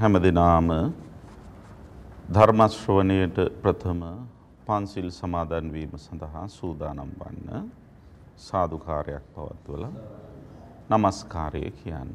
හැම දෙනාම ධර්මශ්‍රවණයට ප්‍රථම පන්සිල් සමාදන් වීම සඳහා සූදානම් වන්න සාදුකාරයක් පවත්වලා নমස්කාරය කියන්න.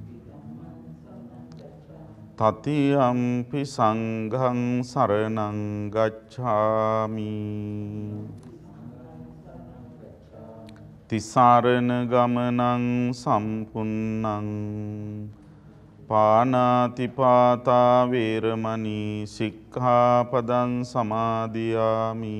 තතියම්පි සංඝං සරණං ගච්ඡාමි තිසරණ ගමනං සම්පුන්නං පානාතිපාතා වේරමණී සික්ඛාපදං සමාදියාමි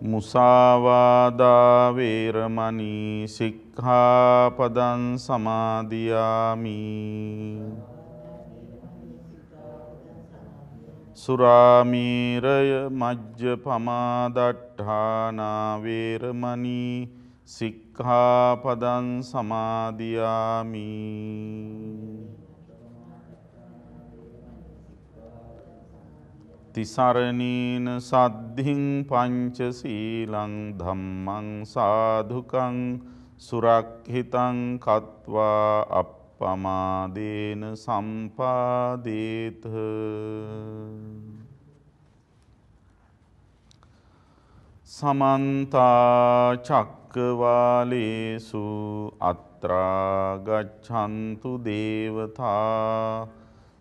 මුසාවාදාවේරමනී සික්හාපදන් සමාධයාමී සුරාමීරය මජ්්‍ය පමාදට්ඨානාවේරමනී සික්හාපදන් සමාධයාමී තිසරණීන සද්ධින් පංචසීලං ධම්මං සාධුකං සුරක්හිතං කත්වා අපපමාදේන සම්පාදේත සමන්තා චක්කවාලේසු අත්‍රාගච්ඡන්තු දේවතා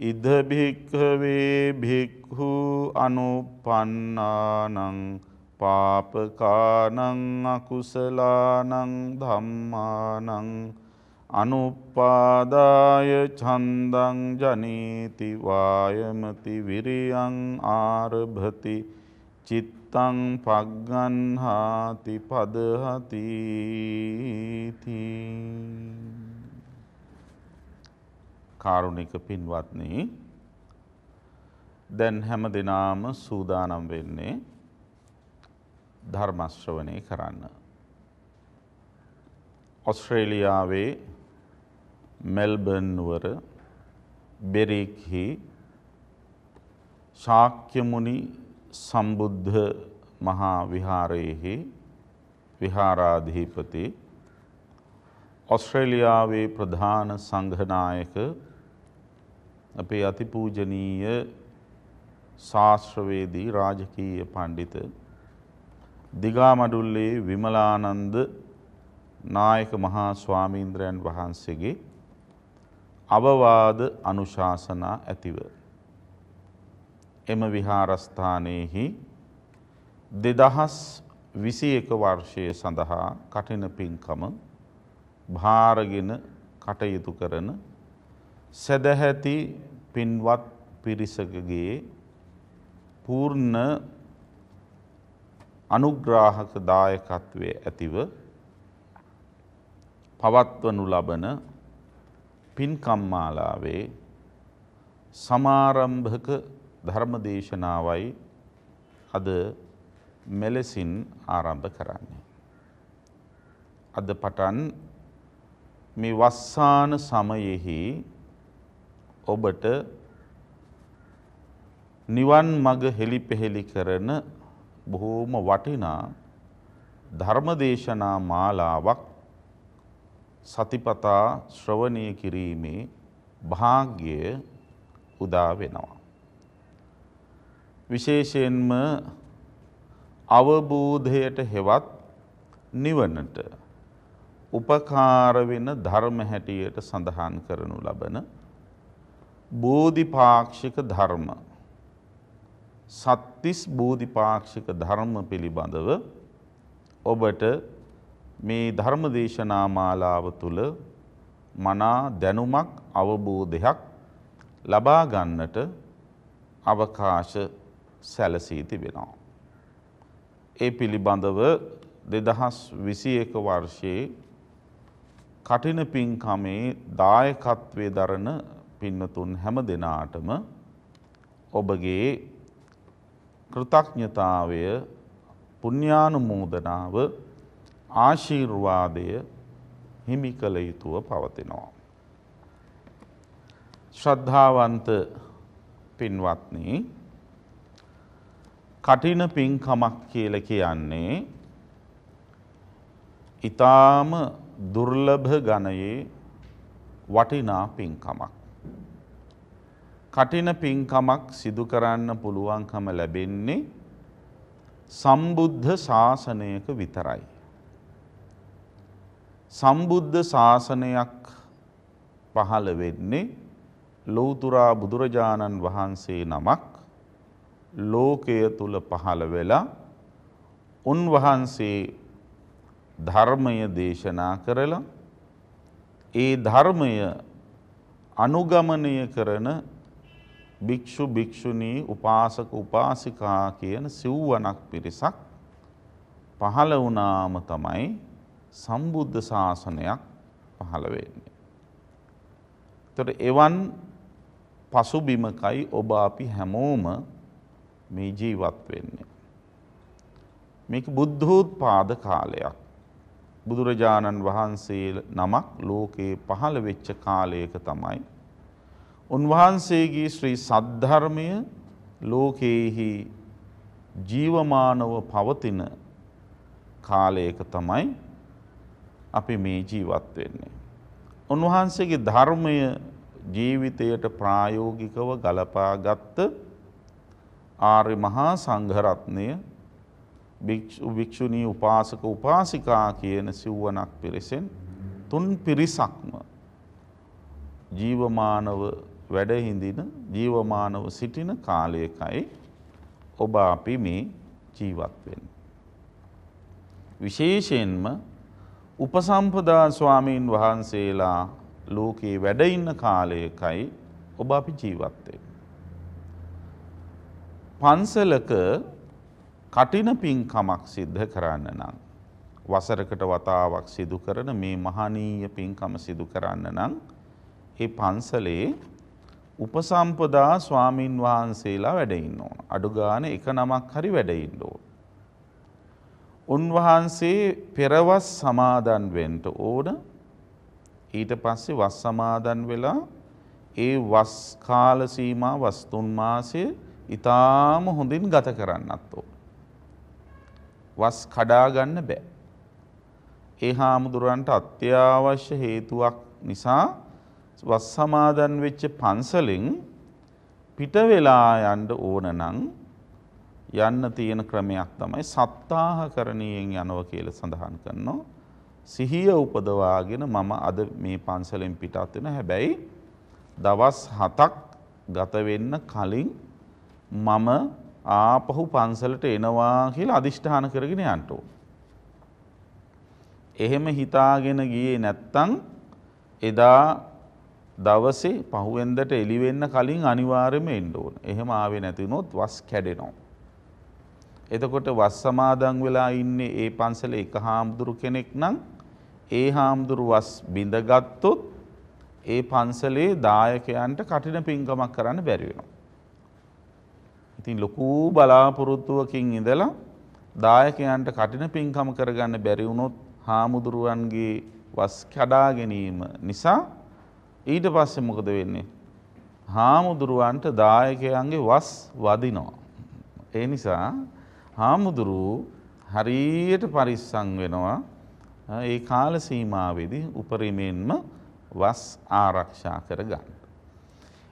ඉද භික්ඛවේ භික්ඛු අනුපන්නානං පාපකානං අකුසලානං ධම්මානං අනුපාදාය ඡන්දං ජනේති වායමති විරියං ආරභති චිත්තං පග්ගන්හාති පදහති තී කාරුණික පින්වත්නි දැන් හැම දිනාම සූදානම් වෙන්නේ ධර්ම ශ්‍රවණය කරන්න. ඔස්ට්‍රේලියාවේ මෙල්බර්න් නුවර බෙරික්හි ශාක්‍ය මුනි සම්බුද්ධ මහා විහාරයේහි විහාරාධිපති ඔස්ට්‍රේලියාවේ ප්‍රධාන සංඝනායක අපේ අතිපූජනීය ශාස්ත්‍රවේදී රාජකීය පණ්ඩිත දිගාමඩුල්ලේ විමලානන්ද නායක මහා ස්වාමීන්ද්‍රයන් වහන්සේගේ අවවාද අනුශාසනා ඇතිව එම විහාරස්ථානයෙහි දෙදහස් විසි එක වර්ෂය සඳහා කටින පින්කම භාරගෙන කටයුතු කරන සැදැහැති පින්වත් පිරිසකගේ පූර්ණ අනුග්‍රාහක දායකත්වය ඇතිව පවත්වනු ලබන පින්කම්මාලාවේ සමාරම්භක ධර්මදේශනාවයි අද මෙලෙසින් ආරම්භ කරන්නේ. අද පටන් මේ වස්සාන සමයෙහි ඔබට නිවන් මඟ හෙළිපෙහෙළි කරන බොහෝම වටිනා ධර්මදේශනා මාලාවක් සතිපතා ශ්‍රවණය කිරීමේ භාග්‍යය උදා වෙනවා. විශේෂයෙන්ම අවබෝධයට හෙවත් නිවනට උපකාර වෙන ධර්ම හැටියට සඳහන් කරනු ලබන බෝධිපාක්ෂික ධර්ම සත්තිස් බෝධිපාක්ෂික ධර්ම පිළිබඳව ඔබට මේ ධර්ම දේශනා මාලාව තුළ මනා දැනුමක් අවබෝධයක් ලබා ගන්නට අවකාශ සැලසී තිබෙනවා. ඒ පිළිබඳව දෙදහස් විසි එක වර්ෂයේ කටින පින්කමේ දායකත්වය දරන පින්නතුන් හැම දෙනාටම ඔබගේ කෘතඥතාවය පුඤ්ඤානුමෝදනාව ආශිර්වාදය හිමි කළ යුතුව පවතිනවා. ශ්‍රද්ධාවන්ත පින්වත්නි කටින පින්කමක් කියල කියන්නේ ඊටාම දුර්ලභ ගණයේ වටිනා පින්කමක්. කටින පින්කමක් සිදු කරන්න පුළුවන්කම ලැබෙන්නේ සම්බුද්ධ ශාසනයක විතරයි. සම්බුද්ධ ශාසනයක් පහළ වෙන්නේ ලෝතුරා බුදුරජාණන් වහන්සේ නමක් ලෝකය තුල පහළ වෙලා උන්වහන්සේ ධර්මය දේශනා කරලා ඒ ධර්මය අනුගමනය කරන භික්ෂු භික්ෂුණී උපාසක උපාසිකා කියන සිව්වනක් පිරිසක් පහළ වුණාම තමයි සම්බුද්ධ ශාසනයක් පහළ වෙන්නේ. එතකොට එවන් පසුබිමකයි ඔබ අපි හැමෝම මේ ජීවත් වෙන්නේ. මේක බුද්ධෝත්පාද කාලයක්. බුදුරජාණන් වහන්සේ නමක් ලෝකේ පහළ වෙච්ච කාලයක තමයි උන්වහන්සේගේ ශ්‍රී සද්ධර්මය ලෝකයෙහි ජීවමානව පවතින කාලයක තමයි අපි මේ ජීවත් වෙන්නේ. උන්වහන්සේගේ ධර්මය ජීවිතයට ප්‍රායෝගිකව ගලපාගත්ත ආර්ය මහා සංඝරත්නය භික්ෂු භික්ෂුණී උපාසක උපාසිකා කියන සිව්වනක් පිරිසෙන් තුන් පිරිසක්ම ජීවමානව වැඩහිඳින ජීවමානව සිටින කාලයකයි ඔබ අපි මේ ජීවත් වෙන්න. විශේෂයෙන්ම උපසම්පදා ස්වාමීන් වහන්සේලා ලෝකයේ වැඩඉන්න කාලයකයි ඔබ අපි ජීවත්තේ. පන්සලක කටින පින්කමක් සිද්ධ කරන්න නම්. වසරකට වතාවක් සිදු කරන මේ මහනීය පින්කම සිදු කරන්න නම් ඒ පන්සලේ උපසම්පදා ස්වාමීන් වහන්සේලා වැඩඉන්න ඕන. අඩු ගාන එක නමක් හරි වැඩඉන්න ඕන. උන්වහන්සේ පෙරවස් සමාදන් වෙන්ට ඕන ඊට පස්සේ වස් සමාදන් වෙලා ඒ වස් කාල සීමා වස්තුන් මාසය ඉතාම හොඳින් ගත කරන්නත් ඕන. වස් කඩාගන්න බෑ. ඒ හාමුදුරුවන්ට අත්‍යවශ්‍ය හේතුවක් නිසා වස් සමාදන් වෙච්ච පන්සලෙන් පිට වෙලා යන්න ඕන නම් යන්න තියෙන ක්‍රමයක් තමයි සත්තාහකරණයෙන් යනව කියලා සඳහන් කරනවා. සිහිය උපදවාගෙන මම අද මේ පන්සලෙන් පිටත් වෙන හැබැයි දවස් 7ක් ගත වෙන්න කලින් මම ආපහු පන්සලට එනවා කියලා අදිෂ්ඨාන කරගෙන යන්න ඕන. එහෙම හිතාගෙන ගියේ නැත්තම් එදා දවසේ පහුවෙන්දට එළිවෙන්න කලින් අනිවාර්යයෙන්ම එන්න ඕන. එහෙම ආවේ නැතිනොත් වස් කැඩෙනවා. එතකොට වස් සමාදන් වෙලා ඉන්නේ ඒ පන්සලේ එක හාමුදුරු කෙනෙක් නම් ඒ හාමුදුරු වස් බිඳගත්තොත් ඒ පන්සලේ දායකයන්ට කටින පින්කමක් කරන්න බැරි වෙනවා. ඉතින් ලොකු බලාපොරොත්තුවකින් ඉඳලා දායකයන්ට කටින පින්කම කරගන්න බැරි වුණොත් හාමුදුරුවන්ගේ වස් කඩා ගැනීම නිසා ඊට පස්සේ මොකද වෙන්නේ. හාමුදුරුවන්ට දායකයන්ගේ වස් වදිනෝ. ඒ නිසා හාමුදුරුව හරියට පරිස්සං වෙනවා ඒ කාල සීමාවේදී උපරිමයෙන්ම වස් ආරක්ෂා කර ගන්න.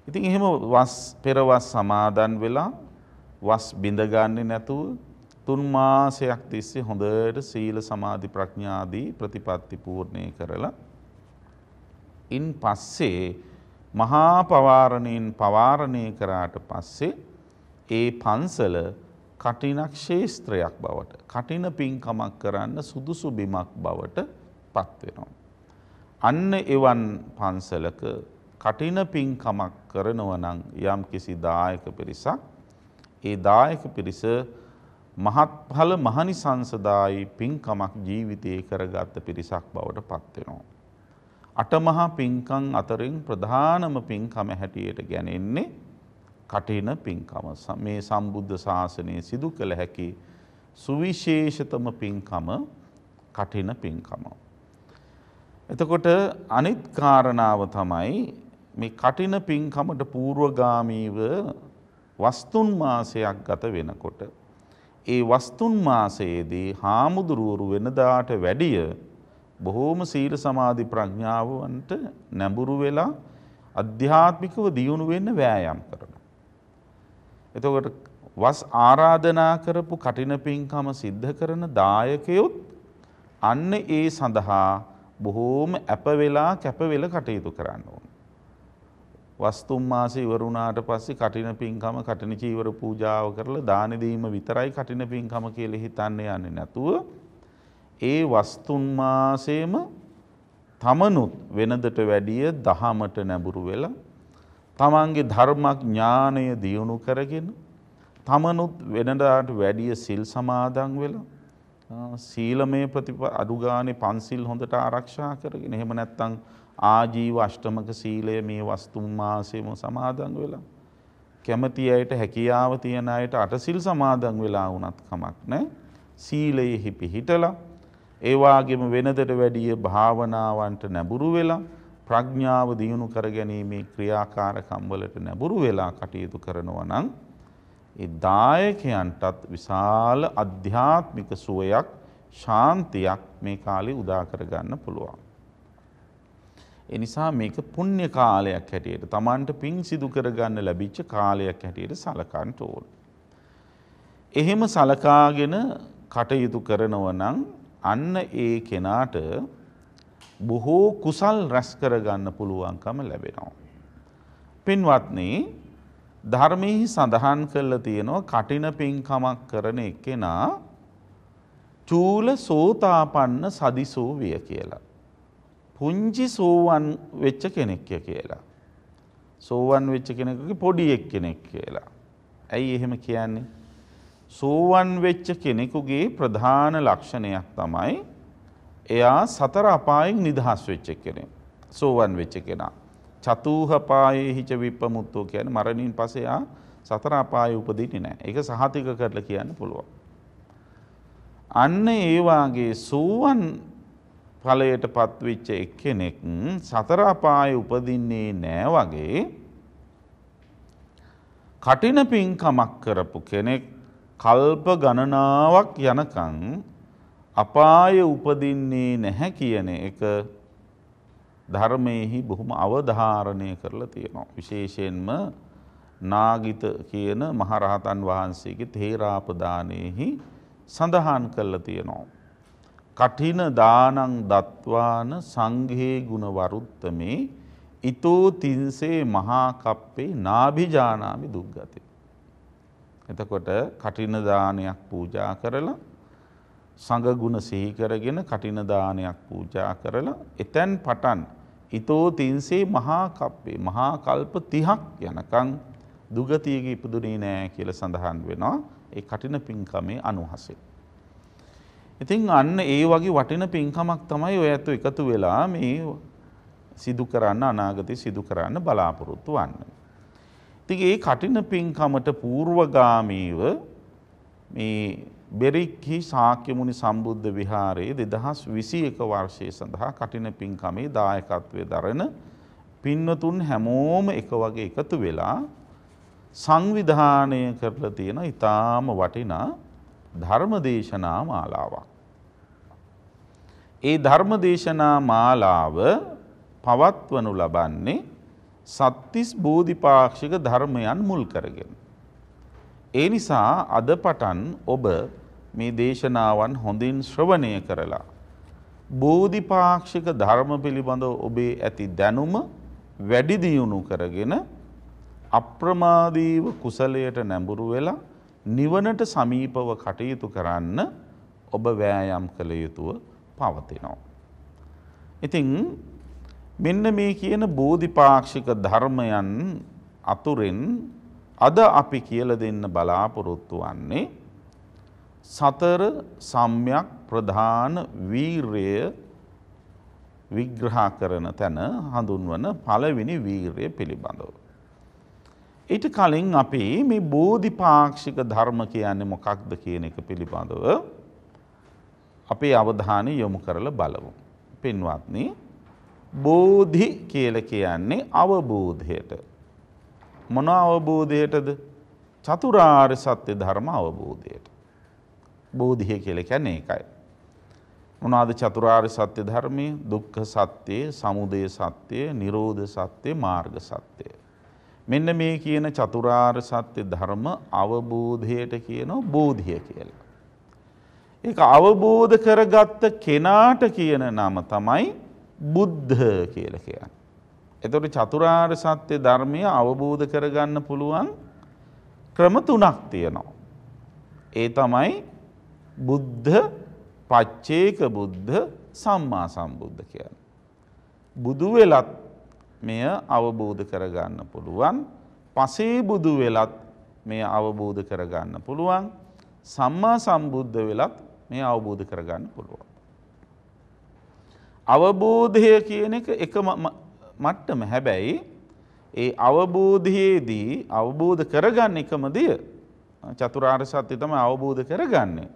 ඉතින් එහෙම වස් පෙරවස් සමාදන් වෙලා වස් බිඳගන්නේ නැතුව තුන් මාසයක් තිස්සේ හොඳට සීල සමාධි ප්‍රඥාදී ප්‍රතිපත්ති පූර්ණේ කරලා ඉන් පස්සේ මහා පවාරණයෙන් පවාරණය කරාට පස්සේ ඒ පන්සල කටිනක් ශේස්ත්‍රයක් බවට කටින පින්කමක් කරන්න සුදුසු බිමක් බවට පත්වෙනවා. අන්න එවන් පන්සලක කටින පින්කමක් කරනවනං යම් කිසි දායක පිරිසක් ඒ දායක පිරිස මහත්ඵල මහනිසංසදායි පින්කමක් ජීවිතය කරගත්ත පිරිසක් බවට පත්වෙනවා. අටමහා පින්කං අතරින් ප්‍රධානම පින්කම හැටියට ගැනෙන්නේ කටින පින්කම මේ සම්බුද්ධ ශාසනය සිදු කළ හැකි සුවිශේෂතම පින්කම කටින පින්කම. එතකොට අනිත් කාරණාව තමයි මේ කටින පින්කමට පූර්වගාමීව වස්තුන් මාසයක් ගත වෙනකොට. ඒ වස්තුන් මාසයේදී හාමුදුරුවරු වෙනදාට වැඩිය බොහෝම සීල සමාධි ප්‍රඥාවන්ට නැඹුරු වෙලා අධ්‍යාත්මිකව දියුණු වෙන්න වෑයම් කරනවා. එතකොට වස් ආරාධනා කරපු කටින පින්කම සිද්ධ කරන දායකයොත් අන්න ඒ සඳහා බොහෝම ඇප වෙලා කැප වෙලා කටයුතු කරන්න ඕන. වස්තුම් මාසෙ ඉවර වුණාට පස්සේ කටින පින්කම කටින චීවර පූජාව කරලා දාන දීම විතරයි කටින පින්කම කියලා හිතන්නේ යන්නේ නැතුව ඒ වස්තුන් මාසේම තමනුත් වෙනදට වැඩිය දහමට නැඹුරු වෙලා තමන්ගේ ධර්මඥානය දියුණු කරගෙන තමනුත් වෙනදාට වැඩිය සිල් සමාදන් වෙලා සීලමය ප්‍රතිප අඩුගානේ පන්සිල් හොඳට ආරක්ෂා කරගෙන එහෙම නැත්නම් ආජීව අෂ්ටමක සීලය මේ වස්තුන් මාසෙම සමාදන් වෙලා කැමති අයට හැකියාව තියෙන අයට අටසිල් සමාදන් වෙලා වුණත් කමක් නැහැ සීලයෙහි පිහිටලා ඒවාගේම වෙනදට වැඩිය භාවනාවන්ට නැබුරු වෙලා ප්‍රඥාව දියුණු කරගැනීමේ ක්‍රියාකාරකම්වලට නැබුරු වෙලා කටයුතු කරනවා නම් ඒ දායකයන්ටත් විශාල අධ්‍යාත්මික සුවයක් ශාන්තියක් මේ කාලේ උදා කරගන්න පුළුවන්. ඒ නිසා මේක පුණ්‍ය කාලයක් හැටියට Tamanට පිං සිදු කරගන්න ලැබිච්ච කාලයක් හැටියට සලකන්න ඕන. එහෙම සලකාගෙන කටයුතු කරනවා නම් අන්න ඒ කෙනාට බොහෝ කුසල් රැස් කරගන්න පුළුවන්කම ලැබෙනවා. පින්වත්නි ධර්මයෙහි සඳහන් කරලා තියෙනවා කටින පින්කමක් කරන එක්කෙනා චූල සෝතාපන්න සදිසෝ විය කියලා. පුංචි සෝවන් වෙච්ච කෙනෙක් කියලා. සෝවන් වෙච්ච කෙනෙකුගේ පොඩි එක්කෙනෙක් කියලා. ඇයි එහෙම කියන්නේ? සෝවන් වෙච්ච කෙනෙකුගේ ප්‍රධාන ලක්ෂණයක් තමයි එයා සතර අපායෙන් නිදහස් වෙච්ච කෙනෙක්. සෝවන් වෙච්ච කෙනා. චතුහපායේ හිච විප්පමුත්තෝ කියන්නේ මරණින් පස්සේ එයා සතර අපායේ උපදින්නේ නැහැ. ඒක සහතික කරලා කියන්න පුළුවන්. අන්න ඒ වාගේ සෝවන් ඵලයට පත්වෙච්ච එක්කෙනෙක් සතර අපායේ උපදින්නේ නැහැ වගේ කටින පින්කමක් කරපු කෙනෙක් කල්ප ගණනාවක් යනකං අපාය උපදින්නේ නැහැ කියන එක ධර්මයෙහි බොහොම අවධාරණය කරලා තියෙනවා. විශේෂයෙන්ම නාගිත කියන මහරහතන් වහන්සේගේ තේරාපදානයෙහි සඳහන් කරලා තියෙනවා. කඨින දානං දත්වාන සංඝේ ගුණවරුත්තමේ ඊතෝ තින්සේ මහා කප්පේ නාභිජානාමි දුක්ගතේ එතකොට කටින දානයක් පූජා කරලා සංඝ ගුණ සිහි කරගෙන කටින දානයක් පූජා කරලා එතෙන් පටන් ඊතෝ තින්සේ මහා කප්පේ මහා කල්ප 30ක් යනකම් දුගතියක ඉපදුනේ නෑ කියලා සඳහන් වෙනවා ඒ කටින පින්කමේ අනුහසේ. ඉතින් අන්න ඒ වගේ වටින පින්කමක් තමයි ඔය ඇතු එකතු වෙලා මේ සිදු කරන්න අනාගතේ සිදු කරන්න බලාපොරොත්තු වන්නේ. ඉතින් ඒ කටින පින්කමට పూర్වගාමීව මේ බෙරික්හි ශාක්‍යමුනි සම්බුද්ධ විහාරයේ 2021 වර්ෂය සඳහා කටින පින්කමේ දායකත්වයේ දරන පින්වතුන් හැමෝම එක වගේ එකතු වෙලා සංවිධානය කරලා තියෙන ඊටාම වටිනා ධර්මදේශනා මාලාවක්. ඒ ධර්මදේශනා මාලාව පවත්වනු ලබන්නේ සත්තිස් බෝධිපාක්ෂික ධර්මයන් මුල් කරගෙන. ඒ නිසා අද පටන් ඔබ මේ දේශනාවන් හොඳින් ශ්‍රවණය කරලා. බෝධිපාක්ෂික ධර්ම පිළිබඳව ඔබේ ඇති දැනුම වැඩිදියුණු කරගෙන අප්‍රමාදීව කුසලයට නැඹුරු වෙලා නිවනට සමීපව කටයුතු කරන්න ඔබ වෑයම් කළ යුතුව පවතිනවා. ඉතිං මෙන්න මේ කියන බෝධිපාක්ෂික ධර්මයන් අතුරෙන් අද අපි කියලා දෙන්න බලාපොරොත්තු වෙන්නේ සතර සම්‍යක් ප්‍රධාන වීරය විග්‍රහ කරන තැන හඳුන්වන පළවෙනි වීරය පිළිබඳව. ඊට කලින් අපි මේ බෝධිපාක්ෂික ධර්ම කියන්නේ මොකක්ද කියන එක පිළිබඳව අපේ අවධානය යොමු කරලා බලමු. පින්වත්නි බෝධි කියල කියන්නේ අවබෝධයට. මොන අවබෝධයටද චතුරාර් සත්‍ය ධර්ම අවබෝධයට. බෝධිය කියල කැන එකයි. මොනාද චතුරාර් සත්‍ය ධර්මය දුක්ඛ සත්‍යයේ සමුදය සත්‍යය නිරෝධ සත්‍යය මාර්ග සත්‍යය. මෙන්න මේ කියන චතුරාර් සත්‍ය ධර්ම අවබෝධයට කියනෝ බෝධිය කියලා. ඒ අවබෝධ කරගත්ත කෙනාට කියන නම තමයි බුද්ධ කියලා කියන්නේ. එතකොට චතුරාර්ය සත්‍ය ධර්මය අවබෝධ කරගන්න පුළුවන් ක්‍රම තුනක් තියෙනවා. ඒ තමයි බුද්ධ පච්චේක බුද්ධ සම්මා සම්බුද්ධ කියන්නේ. බුදු වෙලත් මෙය අවබෝධ කරගන්න පුළුවන්. පසේ බුදු වෙලත් මෙය අවබෝධ කරගන්න පුළුවන්. සම්මා සම්බුද්ධ වෙලත් මේ අවබෝධ කරගන්න පුළුවන්. අවබෝධය කියන එක එක මට්ටම හැබැයි ඒ අවබෝධයේදී අවබෝධ කරගන්න එකම දිය චතුරාර් සත්‍ය තම අවබෝධ කරගන්නේ.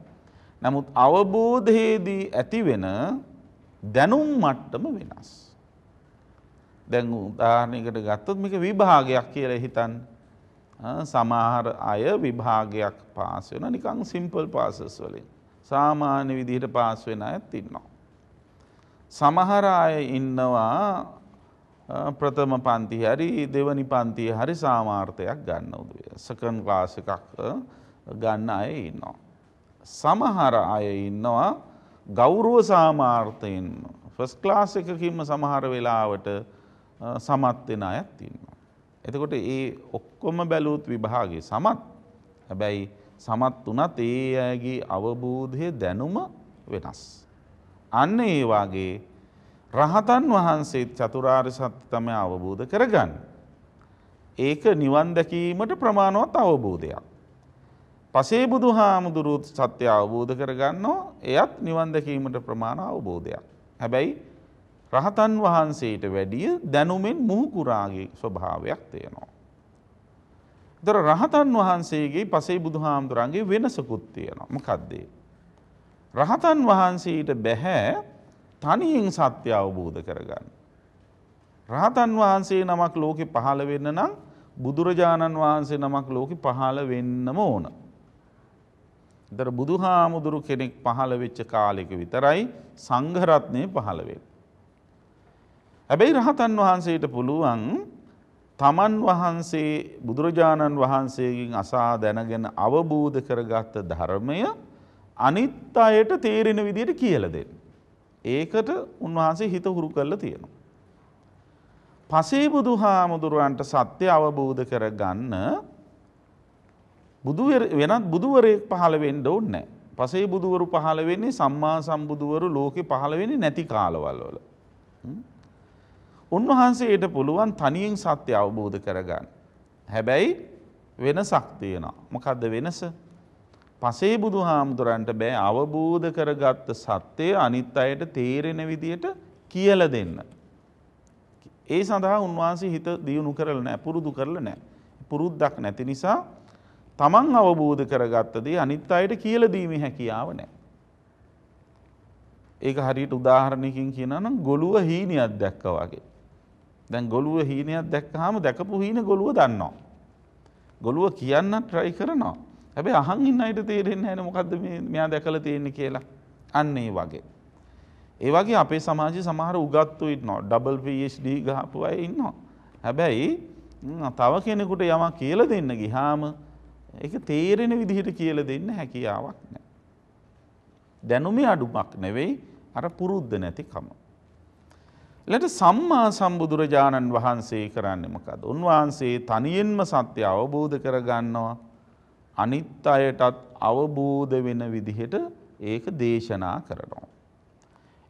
නමුත් අවබෝධයේදී ඇතිවෙන දැනුම් මට්ටම වෙනස්. දැන් උදාහරණයකට ගත්තොත් මේක විභාගයක් කියලා හිතන් සමහර අය විභාගයක් පාස් වෙන නිකං සිම්පල් පාසස් වලින් සාමාන්‍ය විදිහට පාස් වෙන අයත් ඉන්නවා. සමහර අය ඉන්නවා ප්‍රථම පන්ති හරි දෙවනි පන්තිය හරි සාමාර්ථයක් ගන්න උදේ. සකන් ක්ලාස් එකක් ගන්න අය ඉන්නවා. සමහර අය ඉන්නවා ගෞරුව සාමාර්ථයෙන් ෆස් ක්ලාස් එකකින්ම සමහර වෙලාවට සමත්වෙන අයත් ඉන්නවා. එතකොට ඒ ඔක්කොම බැලූත් විභාගේ සමත් හැබැයි සමත් වනත් ඒ ඇගේ අවබෝධය දැනුම වෙනස්. අන්න ඒ වාගේ රහතන් වහන්සේ චතුරාර්ය සත්‍ය තමයි අවබෝධ කරගන්න. ඒක නිවන් දැකීමට ප්‍රමාණවත් අවබෝධයක්. පසේ බුදු හාමුදුරුත් සත්‍ය අවබෝධ කරගන්නෝ එයත් නිවන් දැකීමට ප්‍රමාණ අවබෝධයක්. හැබැයි රහතන් වහන්සේට වැඩිය දැනුමෙන් මුහුකුරාගේ ස්වභාවයක් තියෙනවා. දර රහතන් වහන්සේගේ පසේ බුදුහාමුදුරන්ගේ වෙනසකුත් තියෙනවා. මොකද්දේ? රහතන් වහන්සේට බැහැ තනියෙන් සත්‍ය අවබෝධ කරගන්න. රහතන් වහන්සේ නමක් ලෝකෙ පහළ වෙන්න නම් බුදුරජාණන් වහන්සේ නමක් ලෝකෙ පහළ වෙන්නම ඕන. දර බුදුහාමුදුරු කෙනෙක් පහළ වෙච්ච කාලෙක විතරයි සංඝරත්නය පහළ වෙන්නේ. හැබැයි රහතන් වහන්සේට පුළුවන් තමන් වහන්සේ බුදුරජාණන් වහන්සේගෙන් අසා දැනගෙන අවබෝධ කරගත්ත ධර්මය අනිත් අයට තේරෙන විදියට කියලා දෙන්න. ඒකට උන්වහන්සේ හිත හුරු කරලා තියෙනවා. පසේ බුදුහාමුදුරුවන්ට සත්‍ය අවබෝධ කරගන්න බුදු වෙනත් බුදුවරයෙක් පහළ වෙන්න ඕනේ නැහැ. පසේ බුදුවරු පහළ වෙන්නේ සම්මා සම්බුදුවරු ලෝකේ පහළ වෙන්නේ නැති කාලවල වල. උන්වහන්සේට පුළුවන් තනියෙන් සත්‍ය අවබෝධ කරගන්න. හැබැයි වෙනසක් තියෙනවා. මොකද්ද වෙනස? පසේ බුදු හාමුදුරන්ට බෑ අවබෝධ කරගත්ත සත්‍යය අනිත් අයට තේරෙන විදියට කියල දෙන්න. ඒ සඳහා උන්වහන්සේ හිත දියුණු කරල නෑ පුරුදු කරල නෑ. පුරුද්දක් නැති නිසා තමන් අවබෝධ කරගත්තදී අනිත් අයට කියල දීම හැකියාව නෑ. ඒක හරිට උදාහරණයකින් කියනනම් ගොළුව හීනියක් දැක්ක වගේ. දැන් ගොළුව හීනයක් දැක්ක හාම දැකපු හීන ගොළුව දන්නවා. ගොළුව කියන්න ට්‍රයි කරනවා. හැබැයි අහන් ඉන්න අයට තේරෙන්නේ නැහැ මොකද්ද මේ මෙයා දැකලා තියෙන්නේ කියලා. අන්න ඒ වගේ. ඒ වගේ අපේ සමාජයේ සමහර උගත්තු ඉන්නවා. ඩබල් PhD ගහපු අය ඉන්නවා. හැබැයි තව කෙනෙකුට යමක් කියලා දෙන්න ගියාම ඒක තේරෙන විදිහට කියලා දෙන්න හැකියාවක් නැහැ. දැනුමේ අඩුමක් නෙවෙයි අර පුරුද්ද නැතිකම. ඊළඟ සම්මා සම්බුදුරජාණන් වහන්සේ කරන්නේ මොකද? උන්වහන්සේ තනියෙන්ම සත්‍ය අවබෝධ කරගන්නවා. අනිත් අයටත් අවබෝධ වෙන විදිහට ඒක දේශනා කරනවා.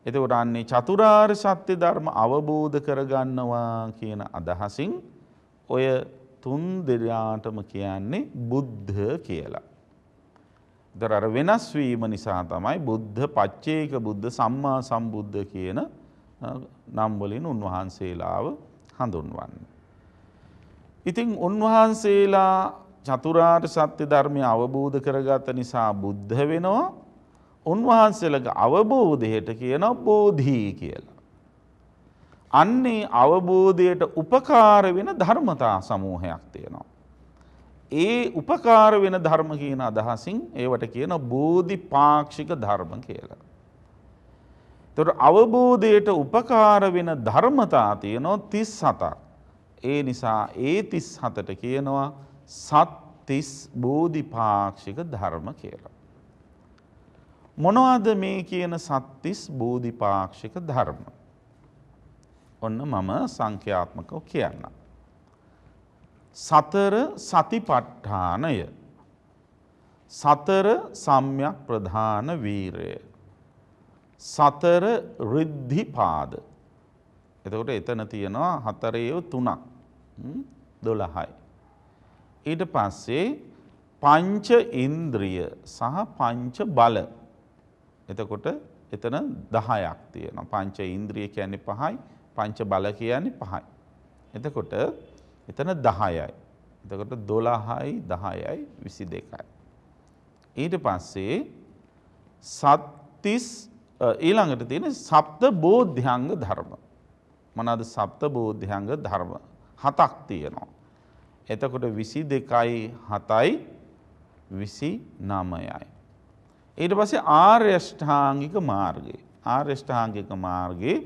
එතකොට අන්නේ චතුරාර්ය සත්‍ය ධර්ම අවබෝධ කරගන්නවා කියන අදහසින් ඔය තුන් දෙනාටම කියන්නේ බුද්ධ කියලා. ඒතර අර වෙනස් වීම නිසා තමයි බුද්ධ පච්චේක බුද්ධ සම්මා සම්බුද්ධ කියන නම් වලින් උන්වහන්සේලාව හඳුන්වන්නේ. ඉතින් උන්වහන්සේලා චතුරාර් සත්‍ය ධර්මය අවබෝධ කරගත නිසා බුද්ධ වෙනවා උන්වහන්සේලක අවබෝධයට කියන බෝධී කියලා. අන්නේ අවබෝධයට උපකාර වෙන ධර්මතා සමූහයක් තියෙනවා. ඒ උපකාර වෙන ධර්ම කියන අදහසින් ඒවට කියන බෝධි පාක්ෂික ධර්ම කියලා. තොට අවබෝධයට උපකාර වෙන ධර්මතා තියනෝ තිස් හතක්. ඒ නිසා ඒ තිස් හතට කියනවා සත්තිස් බෝධිපාක්ෂික ධර්ම කියලා. මොනවාද මේ කියන සත්තිස් බෝධිපාක්ෂික ධර්ම. ඔන්න මම සංඛ්‍යාත්මකව කියන්න. සතර සතිපට්ඨානය සතර සම්යක් ප්‍රධාන වීරය. සතර රිද්ධිපාද. එතකොට එතන තියෙනවා හතරයෝ තුනක් දොළහයි. ඊට පස්සේ පංච ඉන්ද්‍රිය සහ පංච බල. එතකොට එතන 10ක් තියෙනවා. පංච ඉන්ද්‍රිය කියන්නේ 5යි, පංච බල කියන්නේ 5යි. එතකොට එතන 10යි. එතකොට 12යි 10යි 22යි. ඊට පස්සේ සත්තිස් ඊළඟට තියෙන සප්ත බෝධ්‍යංග ධර්ම. මොනවාද සප්ත බෝධ්‍යංග ධර්ම? හතක් තියෙනවා. එතකොට විසි දෙකයි හතයි විසි නමයයි. ඊට පසේ ආර්යෂ්ඨාංගික මාර්ගයේ ආර්යෂ්ඨාංගික මාර්ගයේ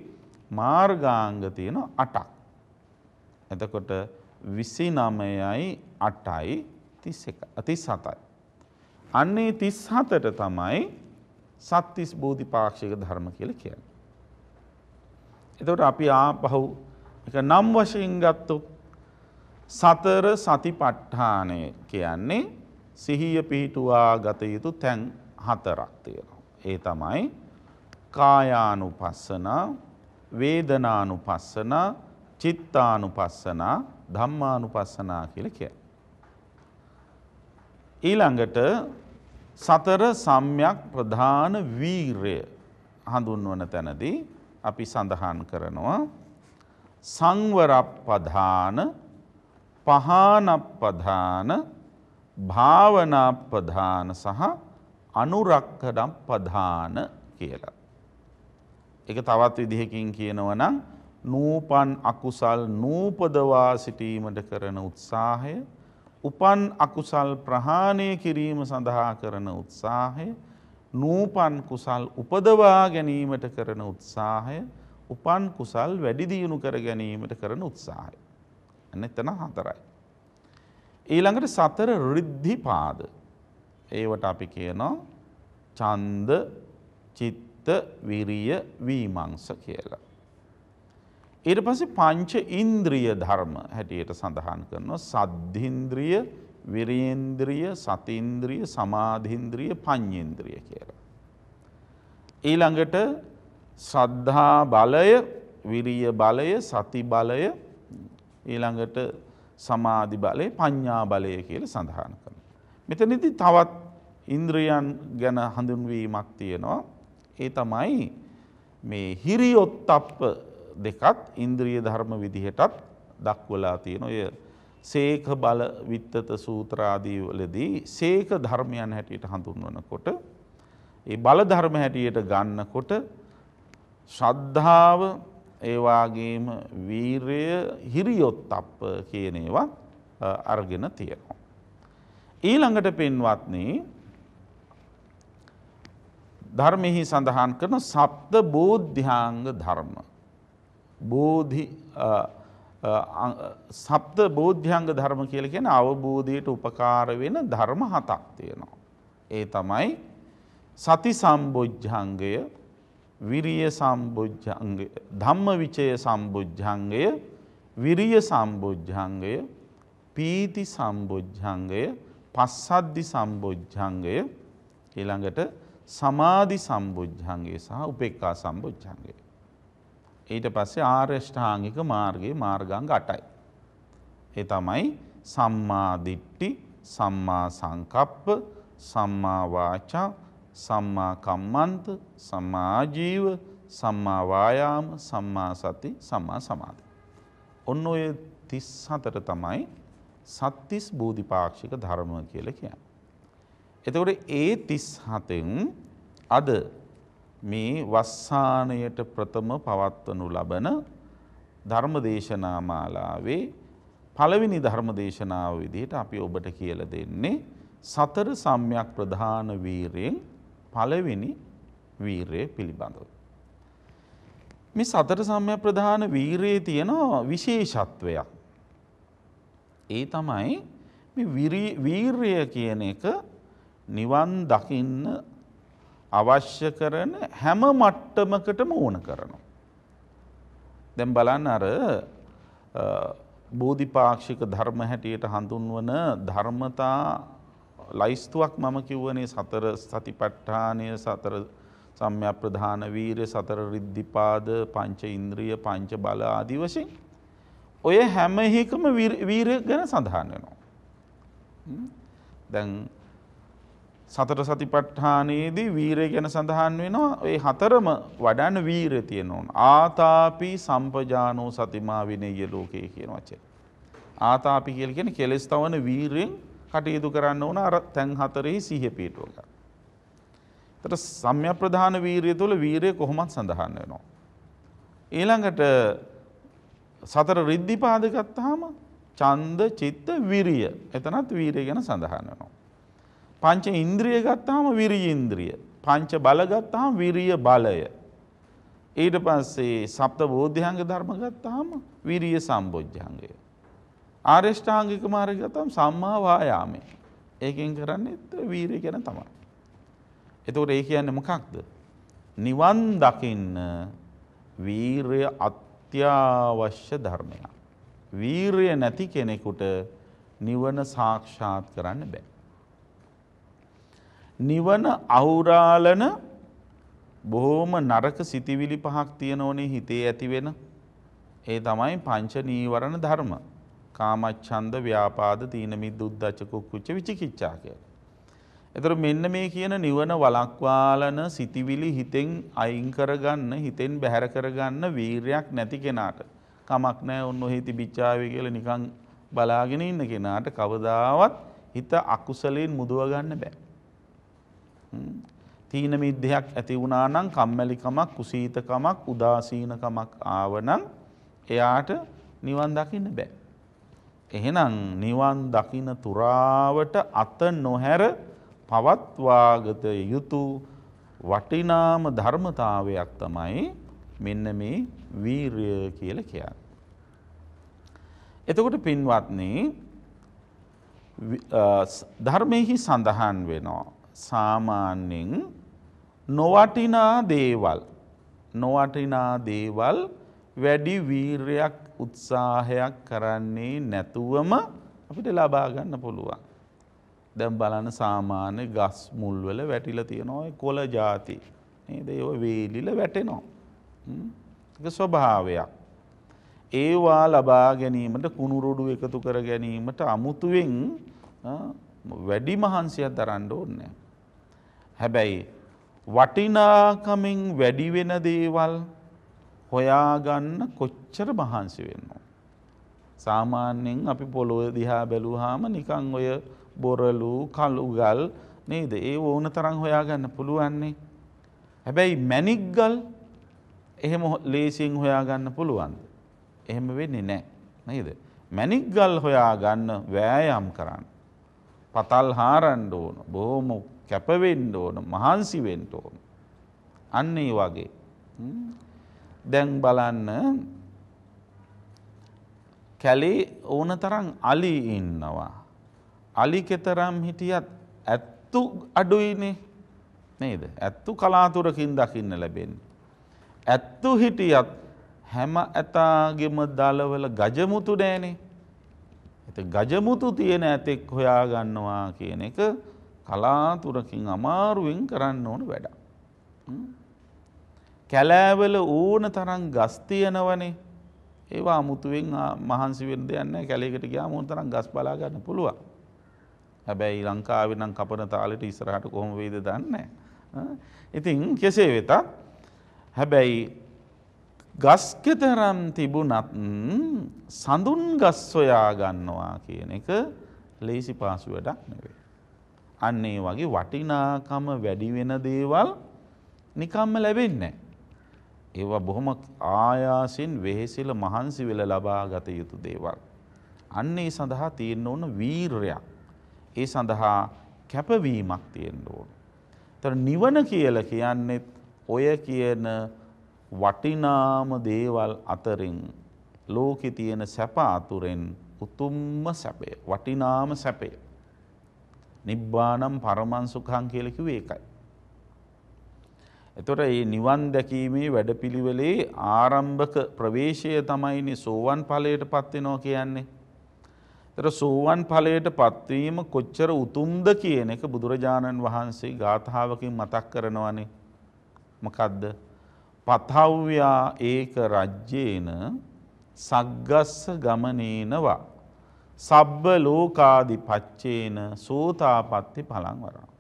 මාර්ගාංග තියෙන අටක්. එතකොට විසි නමයයි අටයි තිස් හතයි. අන්නේ තිස් හතට තමයි සත්තිස් බෝධි පාක්ෂික ධර්ම කියල කියන්න. එතට අපි ආපහු එක නම් වශයෙන් ගත්තුත් සතර සතිපට්ඨානය කියන්නේ සිහිය පිහිටුවා ගත යුතු තැන් හතරක් තියෙනවා. ඒ තමයි කායානුපස්සන, වේදනානුපස්සන, චිත්තානුපස්සන, ධම්මානුපස්සන කියලා කියනවා. ඊළඟට සතර සම්්‍යක් ප්‍රධාන වීරය හඳුන්වන තැනදී අපි සඳහන් කරනවා සංවරප්පධාන පහනප්පධාන භාවනප්පධාන සහ අනුරක්කඩම් පධාන කියලා. එක තවත් විදිහකින් කියනවනම් නූපන් අකුසල් නූපදවා සිටීමට කරන උත්සාහය උපන් අකුසල් ප්‍රහාණය කිරීම සඳහා කරන උත්සාහය නූපන් කුසල් උපදවා ගැනීමට කරන උත්සාහය උපන් කුසල් වැඩිදියුණු කර ගැනීමට කරන උත්සාහය. එතන හතරයි. ඊළඟට සතර රිද්ධිපාද. ඒවට අපි කියනවා ඡන්ද, චිත්ත, විරිය, වීමංස කියලා. ඊට පස්සේ පංච ඉන්ද්‍රිය ධර්ම හැටියට සඳහන් කරනවා සද්ධින්ද්‍රිය, විරේන්ද්‍රිය, සතින්ද්‍රිය, සමාධින්ද්‍රිය, පඤ්ඤේන්ද්‍රිය කියලා. ඊළඟට සද්ධා බලය, විරිය බලය, සති බලය, ඊළඟට සමාධි බලය පඤ්ඥා බලය කියල සඳහන කරන. මෙතනිදි තවත් ඉන්ද්‍රියන් ගැන හඳුන්වීමක් තියෙනවා. ඒ තමයි මේ හිරියොත්තප්ප දෙකත් ඉන්ද්‍රිය ධර්ම විදිහටත් දක්වලා තියෙන ඔය සේක බල විත්තත සූත්‍රාදීවලදී සේක ධර්මයන් හැටියට හඳුන්වනකොට ඒ බලධර්ම හැටියට ගන්නකොට ශ්‍රද්ධාව ඒවාගේම වීරය හිරියොත් අප කියන ඒවා අර්ගෙන තියෙනවා. ඊළඟට පෙන්වත්න්නේ ධර්මෙහි සඳහන් කරන සප්ත බෝධ්‍යාංග ධර්ම. බෝධි සප්ත බෝධ්‍යංග ධර්ම කියල කියෙන අවබෝධයට උපකාර වෙන ධර්ම හතක් තියෙනවා. ඒ තමයි සති සම්බෝජ්ජංගය විරිය සම්බුද්ධංගය ධම්ම විචය සම්බුද්ධංගය විරිය සම්බුද්ධංගය පීති සම්බුද්ධංගය පස්සද්දි සම්බුද්ධංගය ඊළඟට සමාධි සම්බුද්ධංගය සහ උපේක්ඛා සම්බුද්ධංගය ඊට පස්සේ ආර්යෂ්ඨාංගික මාර්ගයේ මාර්ගාංග 8යි ඒ තමයි සම්මා දිට්ඨි සම්මා සංකප්ප සම්මා වාචා සම්මා කම්මන්ත, සම්මා ආජීව, සම්මා වායාම, සම්මා සති, සම්මා සමාධි. ඔන්න ඔය 34 තමයි සත්තිස් බෝධිපාක්ෂික ධර්ම කියලා කියන්නේ. එතකොට ඒ 37න් අද මේ වස්සානයට ප්‍රථම පවත්වනු ලබන ධර්මදේශනා මාලාවේ පළවෙනි ධර්මදේශනාව විදිහට අපි ඔබට කියලා දෙන්නේ සතර සම්‍යක් ප්‍රධාන වීරයෙන් පළවෙනි වීරය පිළිබඳව. මේ සතර සම්‍ය ප්‍රධාන වීරයේ තියෙන විශේෂත්වයක්. ඒ තමයි වීර්ය කියන එක නිවන් දකින්න අවශ්‍ය කරන හැම මට්ටමකටම ඕන කරනවා. දැන් බලන්න අර බෝධිපාක්ෂික ධර්ම හැටියට හඳුන්වන ධර්මතා ලයිස්තුවක් මම කිව්වනේ සතර සතිපට්ඨානය සතර සම්‍යක් ප්‍රධාන වීරය සතර රිද්ධිපාද පංච ඉන්ද්‍රිය පංච බල ආදී වශයෙන් ඔය හැම එකම වීරය ගැන සඳහන් වෙනවා. දැන් සතර සතිපට්ඨානයේදී වීරය ගැන සඳහන් වෙනවා ඒ හතරම වඩන්න වීරය තියෙනවන. ආතාපි සම්පජානෝ සතිමා විනේය ලෝකයේ කියන වචන. ආතාපි කියලා කියන්නේ කෙලස් තවන වීරයෙන් කටයුතු කරන්න ඕන අර තැන් හතරෙහි සිහිය පිටුව ගන්න. එතකොට සම්‍යප්‍රධාන වීරිය තුළ වීරිය කොහොමද සඳහන් වෙනවා. ඊළඟට සතර රිද්දි පාද ගත්තාම ඡන්ද චිත්ත විරිය. එතනත් වීරිය ගැන සඳහන් වෙනවා. පංච ඉන්ද්‍රිය ගත්තාම විරිය ඉන්ද්‍රිය. පංච බල ගත්තාම විරිය බලය. ඊට පස්සේ සප්ත බෝධ්‍යංග ධර්ම ගත්තාම විරිය සම්බොජ්ජංගය. ආර්යෂ්ඨාංගික මාර්ගය තමයි සම්මා වායාමය. ඒකෙන් කරන්නේ වීරිය ගැන තමයි. එතකොට ඒ කියන්නේ මොකක්ද? නිවන් දකින්න වීරය අත්‍යවශ්‍ය ධර්මයක්. වීරය නැති කෙනෙකුට නිවන සාක්ෂාත් කරන්න බෑ. නිවන අවුරාලන බොහෝම නරක සිතිවිලි පහක් තියෙනෝනේ හිතේ ඇතිවෙන. ඒ තමයි පංච නීවරණ ධර්ම. කාමච්ඡන්ද ව්‍යාපාද තීනමිද්ධ උද්ධච්ච කුක්කුච්ච විචිකිච්ඡා කියලා. එතකොට මෙන්න මේ කියන නිවන වළක්වාලන සිතිවිලි හිතෙන් අයින් කරගන්න හිතෙන් බැහැර කරගන්න වීරයක් නැති කෙනාට කමක් නැහැ ඔන්න ඔහි තිබිච්චාවේ කියලා නිකන් බලාගෙන ඉන්න කෙනාට කවදාවත් හිත අකුසලයෙන් මුදව ගන්න බෑ. තීන මිද්දයක් ඇති වුණා නම් කම්මැලිකමක් කුසීතකමක් උදාසීනකමක් ආවනම් එයාට නිවන් දකින්න බෑ. එහෙනම් නිවන් දකින තුරාවට අත නොහැර පවත්වාගත යුතු වටිනාම ධර්මතාවයක් තමයි මෙන්න මේ වීරය කියල කියන්න. එතකොට පින්වත්න ධර්මයහි සඳහන් වෙනවා සාමාන්‍යෙන් නොවටිනා දේවල් නොවටිනා දේවල් වැඩි වීරයක් උත්සාහයක් කරන්නේ නැතුවම අපිට ලබා ගන්න පුළුවන්. දැන් බලන්න සාමාන්‍ය ගස් මුල් වල වැටිලා තියෙන ඔය කොළ જાති. නේද? ඒව වේලිල වැටෙනවා. ඒක ස්වභාවයක්. ඒවා ලබා ගැනීමට කුණුරුඩු එකතු කර ගැනීමට අමුතුවෙන් වැඩි මහන්සියක් දරන්න ඕනේ. හැබැයි වටිනාකමින් වැඩි වෙන දේවල් හොයාගන්න කොච්චර මහන්සි වෙන්නවා. සාමාන්‍යයෙන් අපි පොළොව දිහා බැලුවාම නිකන් ඔය බොරලු කළුගල් නේද? ඒ ඕන තරම් හොයාගන්න පුළුවන්නේ. හැබැයි මැණික් ගල් එහෙම ලේසියෙන් හොයාගන්න පුළුවන්ද? එහෙම වෙන්නේ නැහැ. නේද? මැණික් ගල් හොයාගන්න වෑයම් කරන්න. පතල් හාරන්න ඕන. බොහොම කැප වෙන්න ඕන, මහන්සි වෙන්න ඕන. අන්න ඒ වගේ. දැන් බලන්න කැලේ ඕන තරම් අලි ඉන්නවා. අලි කෙතරම් හිටියත් ඇත්තු අඩුයිනේ නේද ඇත්තු කලාතුරකින් දකින්න ලැබෙන්නේ. ඇත්තු හිටියත් හැම ඇතාගෙම දලවල ගජමුතු නෑනේ. එත ගජමුතු තියෙන ඇතෙක් හොයාගන්නවා කියන එක කලාතුරකින් අමාරුවෙන් කරන්න ඕන වැඩක්. කැලෑවල ඕන තරම් ගස් තියෙනවනේ. ඒවා අමුතුවෙන් මහන්සි වෙන්න දෙයක් නැහැ. කැලේකට ගියාම ඕන තරම් ගස් බලා ගන්න පුළුවන්. හැබැයි ලංකාවේ නම් කපන තාලෙට ඉස්සරහට කොහොම වෙයිද දන්නේ නැහැ. ඉතින් කෙසේ වෙතත් හැබැයි ගස්කෙතරම් තිබුණත් සඳුන් ගස් සොයා ගන්නවා කියන එක ලේසි පාසු වැඩක් නෙවෙයි. අන්න ඒ වගේ වටිනාකම වැඩි වෙන දේවල් නිකම්ම ලැබෙන්නේ නැහැ. ඒවා බොහොම ආයාසින් වෙහෙසිල මහන්සි වෙල ලබා ගත යුතු දේවල්. අන්න ඒ සඳහා තියෙන්න ඕන වීර්යක්. ඒ සඳහා කැපවීමක් තියෙන්න ඕන. තර නිවන කියල කියන්නෙත් ඔය කියන වටිනාම දේවල් අතරින් ලෝකෙ තියෙන සැප අතුරෙන් උතුම්ම සැපය වටිනාම සැපය. නිබ්බානම් පරමන්සුකං කියලකිව ඒකයි. එතොට ඒ නිවන් දැකීමේ වැඩපිළිවෙලේ ආරම්භක ප්‍රවේශය තමයිනි සෝවන් ඵලයට පත්වෙනෝ කියන්නේ. තර සෝවන් ඵලයට පත්වීම කොච්චර උතුම්ද කියන එක බුදුරජාණන් වහන්සේ ගාථාවකින් මතක් කරනවනේ. මකදද. පතව්‍යා ඒක රජ්‍යේන සග්ගස්ස ගමනේනවා. සබ්බ ලෝකාදි පච්චේන සෝතාපත්ති පළංවරා.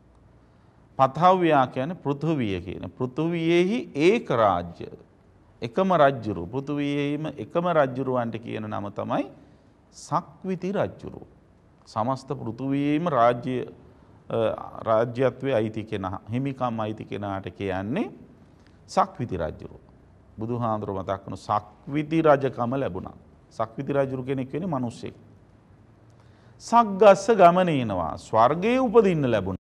පතව්‍යා කියන්නේ පෘථුවිය කියන. පෘථුවියෙහි ඒක රාජ්‍ය. එකම රජ්ජුරු පෘථුවියෙහිම එකම රජ්ජුරුවන්ට කියන නම තමයි සක්විති රජ්ජුරු. සමස්ත පෘථුවියේම රාජ්‍ය රාජ්‍යත්වයේ අයිති කෙනා හිමිකම් අයිති කෙනාට කියන්නේ සක්විති රජ්ජුරු. බුදුහාඳුර මතක් වුණු සක්විති රජකම ලැබුණා. සක්විති රජුරු කෙනෙක් වෙන්නේ මිනිස්සෙක්. සග්ගස්ස ගමනේනවා. ස්වර්ගයේ උපදින්න ලැබුණා.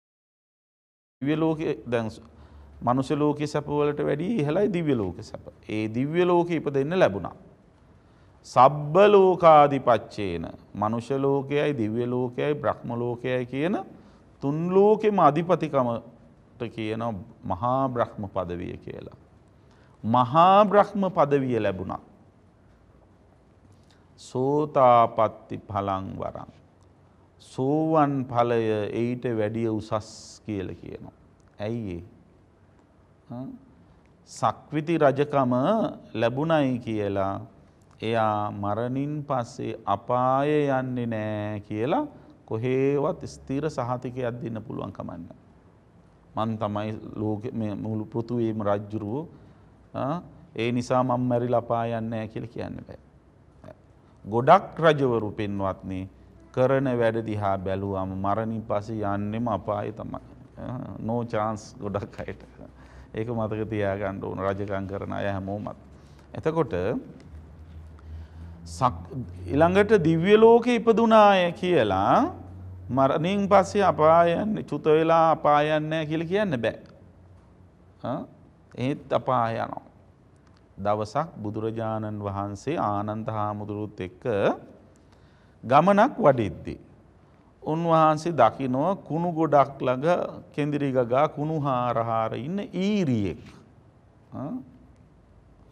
දිව්‍ය ලෝකයේ දැන් මනුෂ්‍ය ලෝකයේ සැප වලට වැඩිය ඉහළයි දිව්‍ය ලෝකයේ සැප. ඒ දිව්‍ය ලෝකයේ ඉපදෙන්න ලැබුණා. සබ්බ ලෝකාදිපච්චේන මනුෂ්‍ය ලෝකයයි දිව්‍ය ලෝකයයි බ්‍රහ්ම ලෝකයයි කියන තුන් ලෝකෙම අධිපතිකමට කියන මහා බ්‍රහ්ම পদවිය කියලා. මහා බ්‍රහ්ම পদවිය ලැබුණා. සෝතාපට්ටි ඵලං වරං සෝවන් ඵලය එයිට වැඩිය උසස් කියලා කියනවා. ඇයි ඒ? සක්විති රජකම ලැබුණයි කියලා එයා මරණින් පස්සේ අපායේ යන්නේ නැහැ කියලා කොහේවත් ස්ථිර සහතිකයක් දෙන්න පුළුවන් කමන්න. මන් තමයි ලෝකෙ මේ මුළු පෘථුවියේම රජුරෝ ඒ නිසා මම මැරිලා අපාය යන්නේ නැහැ කියලා කියන්න බෑ. ගොඩක් රජවරු පින්වත්නි කරන වැඩ දිහා බැලුවම මරණින් පස්සේ යන්නෙම අපාය තමයි. නෝ චාන්ස් ගොඩක් අයට. ඒක මතක තියාගන්න ඕන රජකම් කරන අය හැමෝමත්. එතකොට ඊළඟට දිව්‍ය ලෝකෙ ඉපදුනාය කියලා මරණින් පස්සේ අපායන්නේ චුත වෙලා අපායන්නේ නැහැ කියලා කියන්න බෑ. ඒත් අපාය යනවා. දවසක් බුදුරජාණන් වහන්සේ ආනන්ද හාමුදුරුවොත් එක්ක ගමනක් වඩිද්දි. උන්වහන්සේ දකිනව කුණු ගොඩක් ළඟ කෙදිරිගගා කුණු හාරහාර ඉන්න ඊරියෙක්.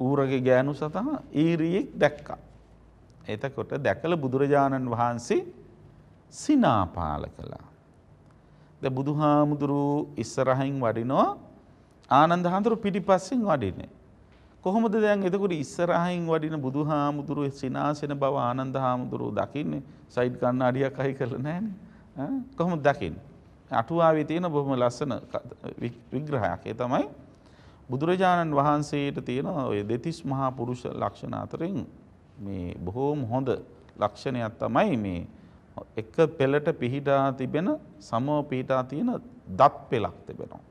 ඌරගේ ගෑනු සතහ ඊරියෙක් දැක්කා. එතකොට දැකල බුදුරජාණන් වහන්සේ සිනාපාල කළා. ද බුදුහාමුදුරු ඉස්සරහින් වඩිනෝ ආනන්ද හාමුදුරු පිටිපස්සෙන් වඩින්නේ. කොහොමද දැන් එතකොට ඉස්සරහින් වඩින බුදු හාමුදුරුව සිනාසෙන බව ආනන්ද හාමුදුරුව දකින්නේ සයිඩ් කන්නාඩියක් අහි කරලා නැහනේ කොහොම දකින් අටුවාවේ තියෙන බොහොම ලස්සන විග්‍රහයක් ඒ තමයි බුදුරජාණන් වහන්සේට තියෙන ඔය දෙතිස් මහා පුරුෂ ලක්ෂණ අතරින් මේ බොහෝම හොඳ ලක්ෂණයක් තමයි මේ එක පෙළට පිහිටා තිබෙන සමව පිහිටා තියෙන දත් පෙළක් තිබෙනවා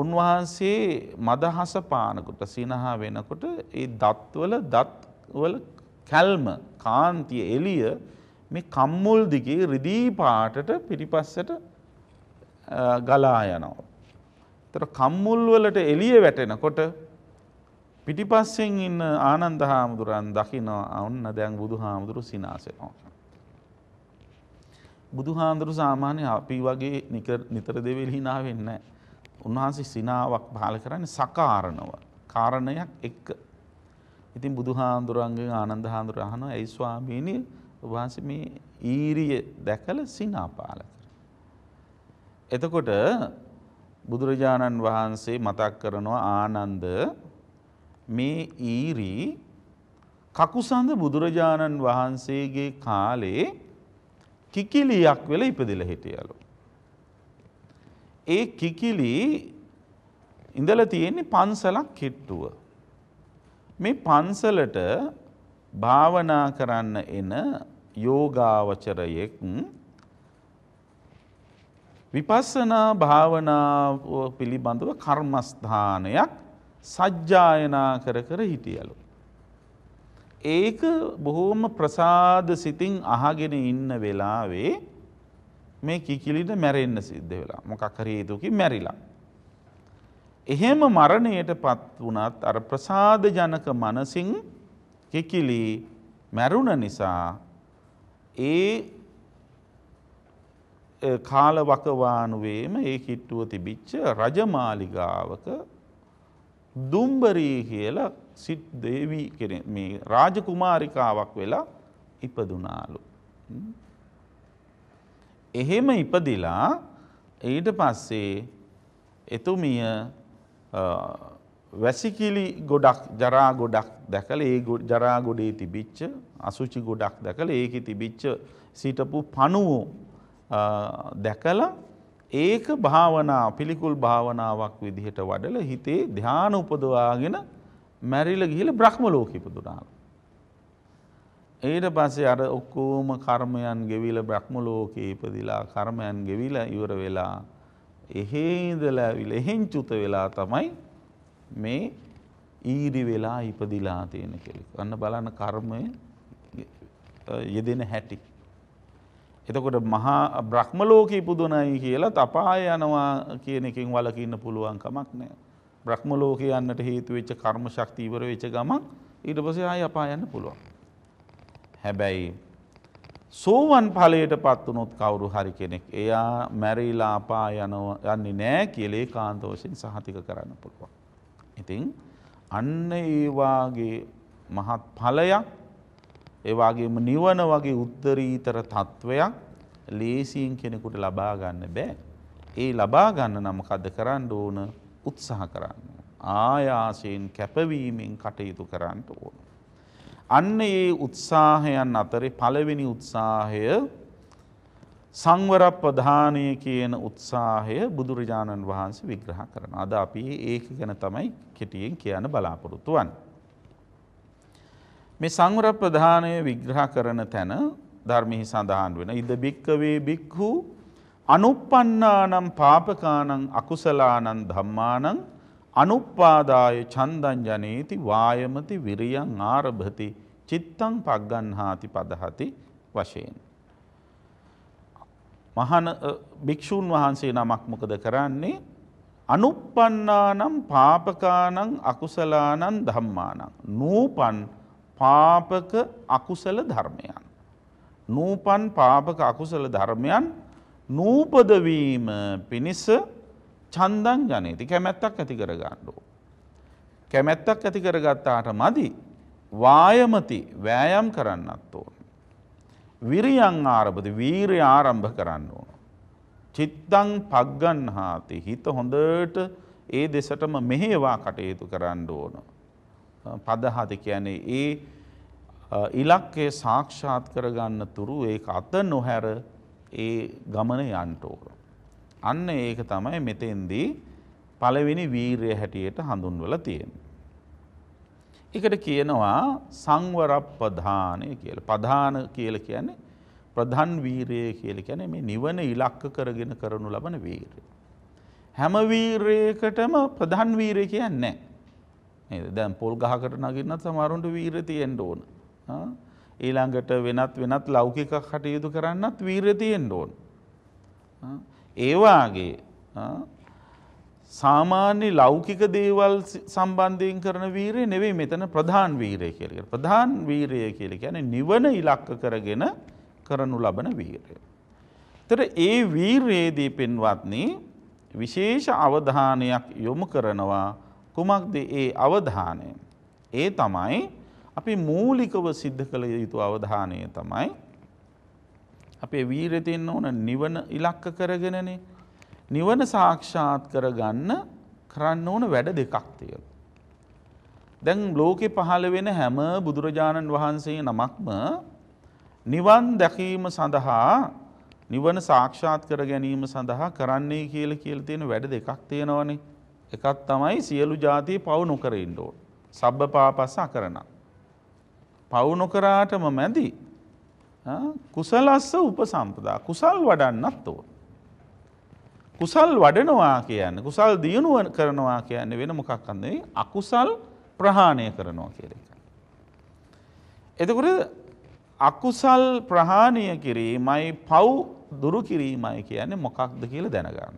උන්වහන්සේ මදහස පානකොට සිනහා වෙනකොට ඒ දත්වල දත්වල කැල්ම කාන්තිය එළිය මේ කම්මුල් දිගේ රිදී පාටට පිටිපස්සට ගලා යනවා. එතකොට කම්මුල් වලට එළිය වැටෙනකොට පිටිපස්සෙන් ඉන්න ආනන්ද හාමුදුරන් දකිනවා ඔන්න දැන් බුදුහාමුදුරු සිනාසෙනවා. බුදුහාමුදුරු සාමාන්‍ය අපි වගේ නිතර දෙවිලි hina වෙන්නේ නැහැ. උන්වහන්සේ සිනාවක් පහල කරන්නේ සකාරණව. කාරණයක් එක්ක. ඉතින් බුදුහාඳුරන්ගෙන් ආනන්ද හාඳුර අහනවා ඇයි ස්වාමීනි ඔබවහන්සේ මේ ඊරිය දැකලා සිනා පහල එතකොට බුදුරජාණන් වහන්සේ මතක් කරනවා ආනන්ද මේ ඊරි කකුසඳ බුදුරජාණන් වහන්සේගේ කාලේ කිකිලියක් වෙලා ඉපදිලා හිටියලු. ඒ කිකිලි ඉඳල තියෙන්නේ පන්සලක් කිට්ටුව. මේ පන්සලට භාවනා කරන්න එන යෝගාවචරයෙක් විපස්සනා භාවනාව පිළිබඳව කර්මස්ථානයක් සජ්ජායනා කර කර හිටියලු. ඒක බොහෝම ප්‍රසාද සිතින් අහගෙන ඉන්න වෙලාවේ මේ කිකිලිට මැරෙන්න සිද්ධ වෙලා මොකක් හරි හේතුවකින් මැරිලා. එහෙම මරණයටපත් වුණත් අර ප්‍රසාද ජනක මනසින් කිකිලි මැරුණ නිසා ඒ කාලවකවානුවේම ඒ කිට්ටුව තිබිච්ච රජමාලිගාවක දුම්බරී කියල සිට් දේවී රාජකුමාරිකාවක් වෙලා ඉපදුනාලු. එහෙම ඉපදිලා ඊට පස්සේ එතුමිය වැසිකිලි ගොඩක් ජරා ගොඩක් දැකල ඒ ජරා ගොඩේ තිබිච්ච අසුචි ගොඩක් දැකල ඒක තිබිච්ච සිටපු පණුවෝ දැකල ඒක භාවනා පිළිකුල් භාවනාවක් විදිහට වඩල හිතේ ධ්‍යාන උපදවාගෙන මැරිල ගිහිල බ්‍රහ්ම ලෝක ඉපදුනාල. ඊට පස්සේ අර ඔක්කෝම කර්මයන් ගෙවිල බ්‍රහ්ම ලෝකයේ ඉපදිලා කර්මයන් ගෙවිල ඉවර වෙලා එහෙ ඉඳලා ඇවිල එහෙන් චුත වෙලා තමයි මේ ඊරි වෙලා ඉපදිලා තියෙන කෙනෙක්. අන්න බලන්න කර්මය යෙදෙන හැටි. එතකොට මහා බ්‍රහ්ම ලෝකයේ ඉපදුණයි කියලා තපාය යනවා කියන එකෙන් වළකින්න පුළුවන් කමක් නැහැ. බ්‍රහ්ම ලෝකේ යන්නට හේතු වෙච්ච කර්ම ශක්තිය ඉවර වෙච්ච ගමන් ඊට පස්සේ ආය අපාය යන්න පුළුවන්. හැබැයි සෝවන් ඵලයට පත්වනොත් කවුරු හරි කෙනෙක් එයා මැරීලාපා යනව යන්නේ නෑ කියලේ කාන්තෝෂෙන් සහතික කරන්න පුළුවන්. ඉතින් අන්න ඒවාගේ මහත් ඵලයක් ඒවාගේම නිවන වගේ උත්තරීතර තත්ත්වයක් ලේසියෙන් කෙනෙකුට ලබාගන්න බෑ. ඒ ලබාගන්න නමකද කරන්න ඕන උත්සාහ කරන්න. ආයාසයෙන් කැපවීමෙන් කටයුතු කරන්නට ඕන. අන්න ඒ උත්සාහයන් අතරේ පළවෙනි උත්සාහය සංවර ප්‍රධානය කියන උත්සාහය බුදුරජාණන් වහන්සේ විග්‍රහ කරන. අද අපි ඒක ගැන තමයි කෙටියෙන් කියන්න බලාපොරොත්තු වන්. මේ සංවර ප්‍රධානය විග්‍රහ කරන තැන ධර්මෙහි සඳහන් වෙන ඉද භික්කවේ භික්හු අනුපන්නානම් පාපකානං අකුසලානන් ධම්මානං අනුප්පාදාය චන්දංජනේති වායමති විරියං ආරභති චිත්තං පග්ගන්හාති පදහති වශයෙන්. මහන භික්‍ෂූන් වහන්සේ නමක් මොකද කරන්නේ අනුපපන්නානම් පාපකානං අකුසලානන් ධම්මානං. නූපන් පාපක අකුසල ධර්මයන්. නූපන් පාපක අකුසල ධර්මයන් නූපදවීම පිණිස චන්දං ජනේති කැමැත්තක් ඇති කර ගණ්ඩෝ. කැමැත්තක් ඇති කරගත්තාට මදි වායමති වෑයම් කරන්නත් ඕන. විරියං ආරභද වීරය ආරම්භ කරන්න ඕන. චිත්තං පග්ගන් හාති හිත හොඳට ඒ දෙසටම මෙහේවා කටයුතු කරන්න ඕන. පදහති කියන්නේ ඒ ඉලක්කේ සාක්ෂාත් කරගන්න තුරු ඒ අත නොහැර ඒ ගමන යන්ට ඕන. අන්න ඒක තමයි මෙතෙන්දී පළවෙනි වීරය හැටියට හඳුන්වල තියෙන. එකට කියනවා සංවරප්පධානය කියල ප්‍රධාන කියල කියන්නේ ප්‍රධන් වීරය කියල කැන මේ නිවන ඉලක්ක කරගෙන කරනු ලබන වීරය. හැම වීරයකටම ප්‍රධන් වීරය කියන්නේ. දැන් පොල් ගහකට නගින්නත් සමරුන්ට වීර තියෙන්ට ඕන. ඊළඟට වෙනත් වෙනත් ලෞකික කටයුතු කරන්නත් වීර තියෙන්ට ඕන. ඒවාගේ සාමාන්‍ය ලෞකික දේවල් සම්බන්ධයෙන් කරන වීරය නෙවේ මෙතන ප්‍රධාන් වීරය කියලක ප්‍රධාන් වීරය කියලක යන නිවන ඉලක්ක කරගෙන කරනු ලබන වීරය. තර ඒ වීර්යේදී පෙන්වත්න්නේ විශේෂ අවධානයක් යොමු කරනවා කුමක්ද ඒ අවධානය. ඒ තමයි අපි මූලිකව සිද්ධ කළ යුතු අවධානය තමයි අපේ වීරය තියෙන්න ඕන නිවන ඉලක්ක කරගෙනනේ. නිවන සාක්ෂාත් කරගන්න කරන්න ඕන වැඩ දෙකක් තියෙනවා. දැන් ලෝකෙ පහළ වෙන හැම බුදුරජාණන් වහන්සේ නමක්ම නිවන් දැකීම සඳහා නිවන සාක්ෂාත් කර ගැනීම සඳහා කරන්නේ කියල කියල තියෙන වැඩ දෙකක් තියෙනවනේ. එකත් තමයි සියලු ජාතිය පවු නොකර ඉන්ඩෝ. සබ්බ පාපස්ස අකරන. පවු නොකරාටම මැදි කුසලස්ස උපසම්පදා කුසල් වඩන්නත් ඕ. කුසල් වඩනවා කියන්න කුසල් දියුණුව කරනවා කියන්නේ වෙන මොකක් කන්නේ අකුසල් ප්‍රහාණය කරනවා කියර එක. එතකොට අකුසල් ප්‍රහාණය කිරීමයි පව් දුරු කිරීමයි කියන්නේ මොකක්ද කියල දැනගන්න.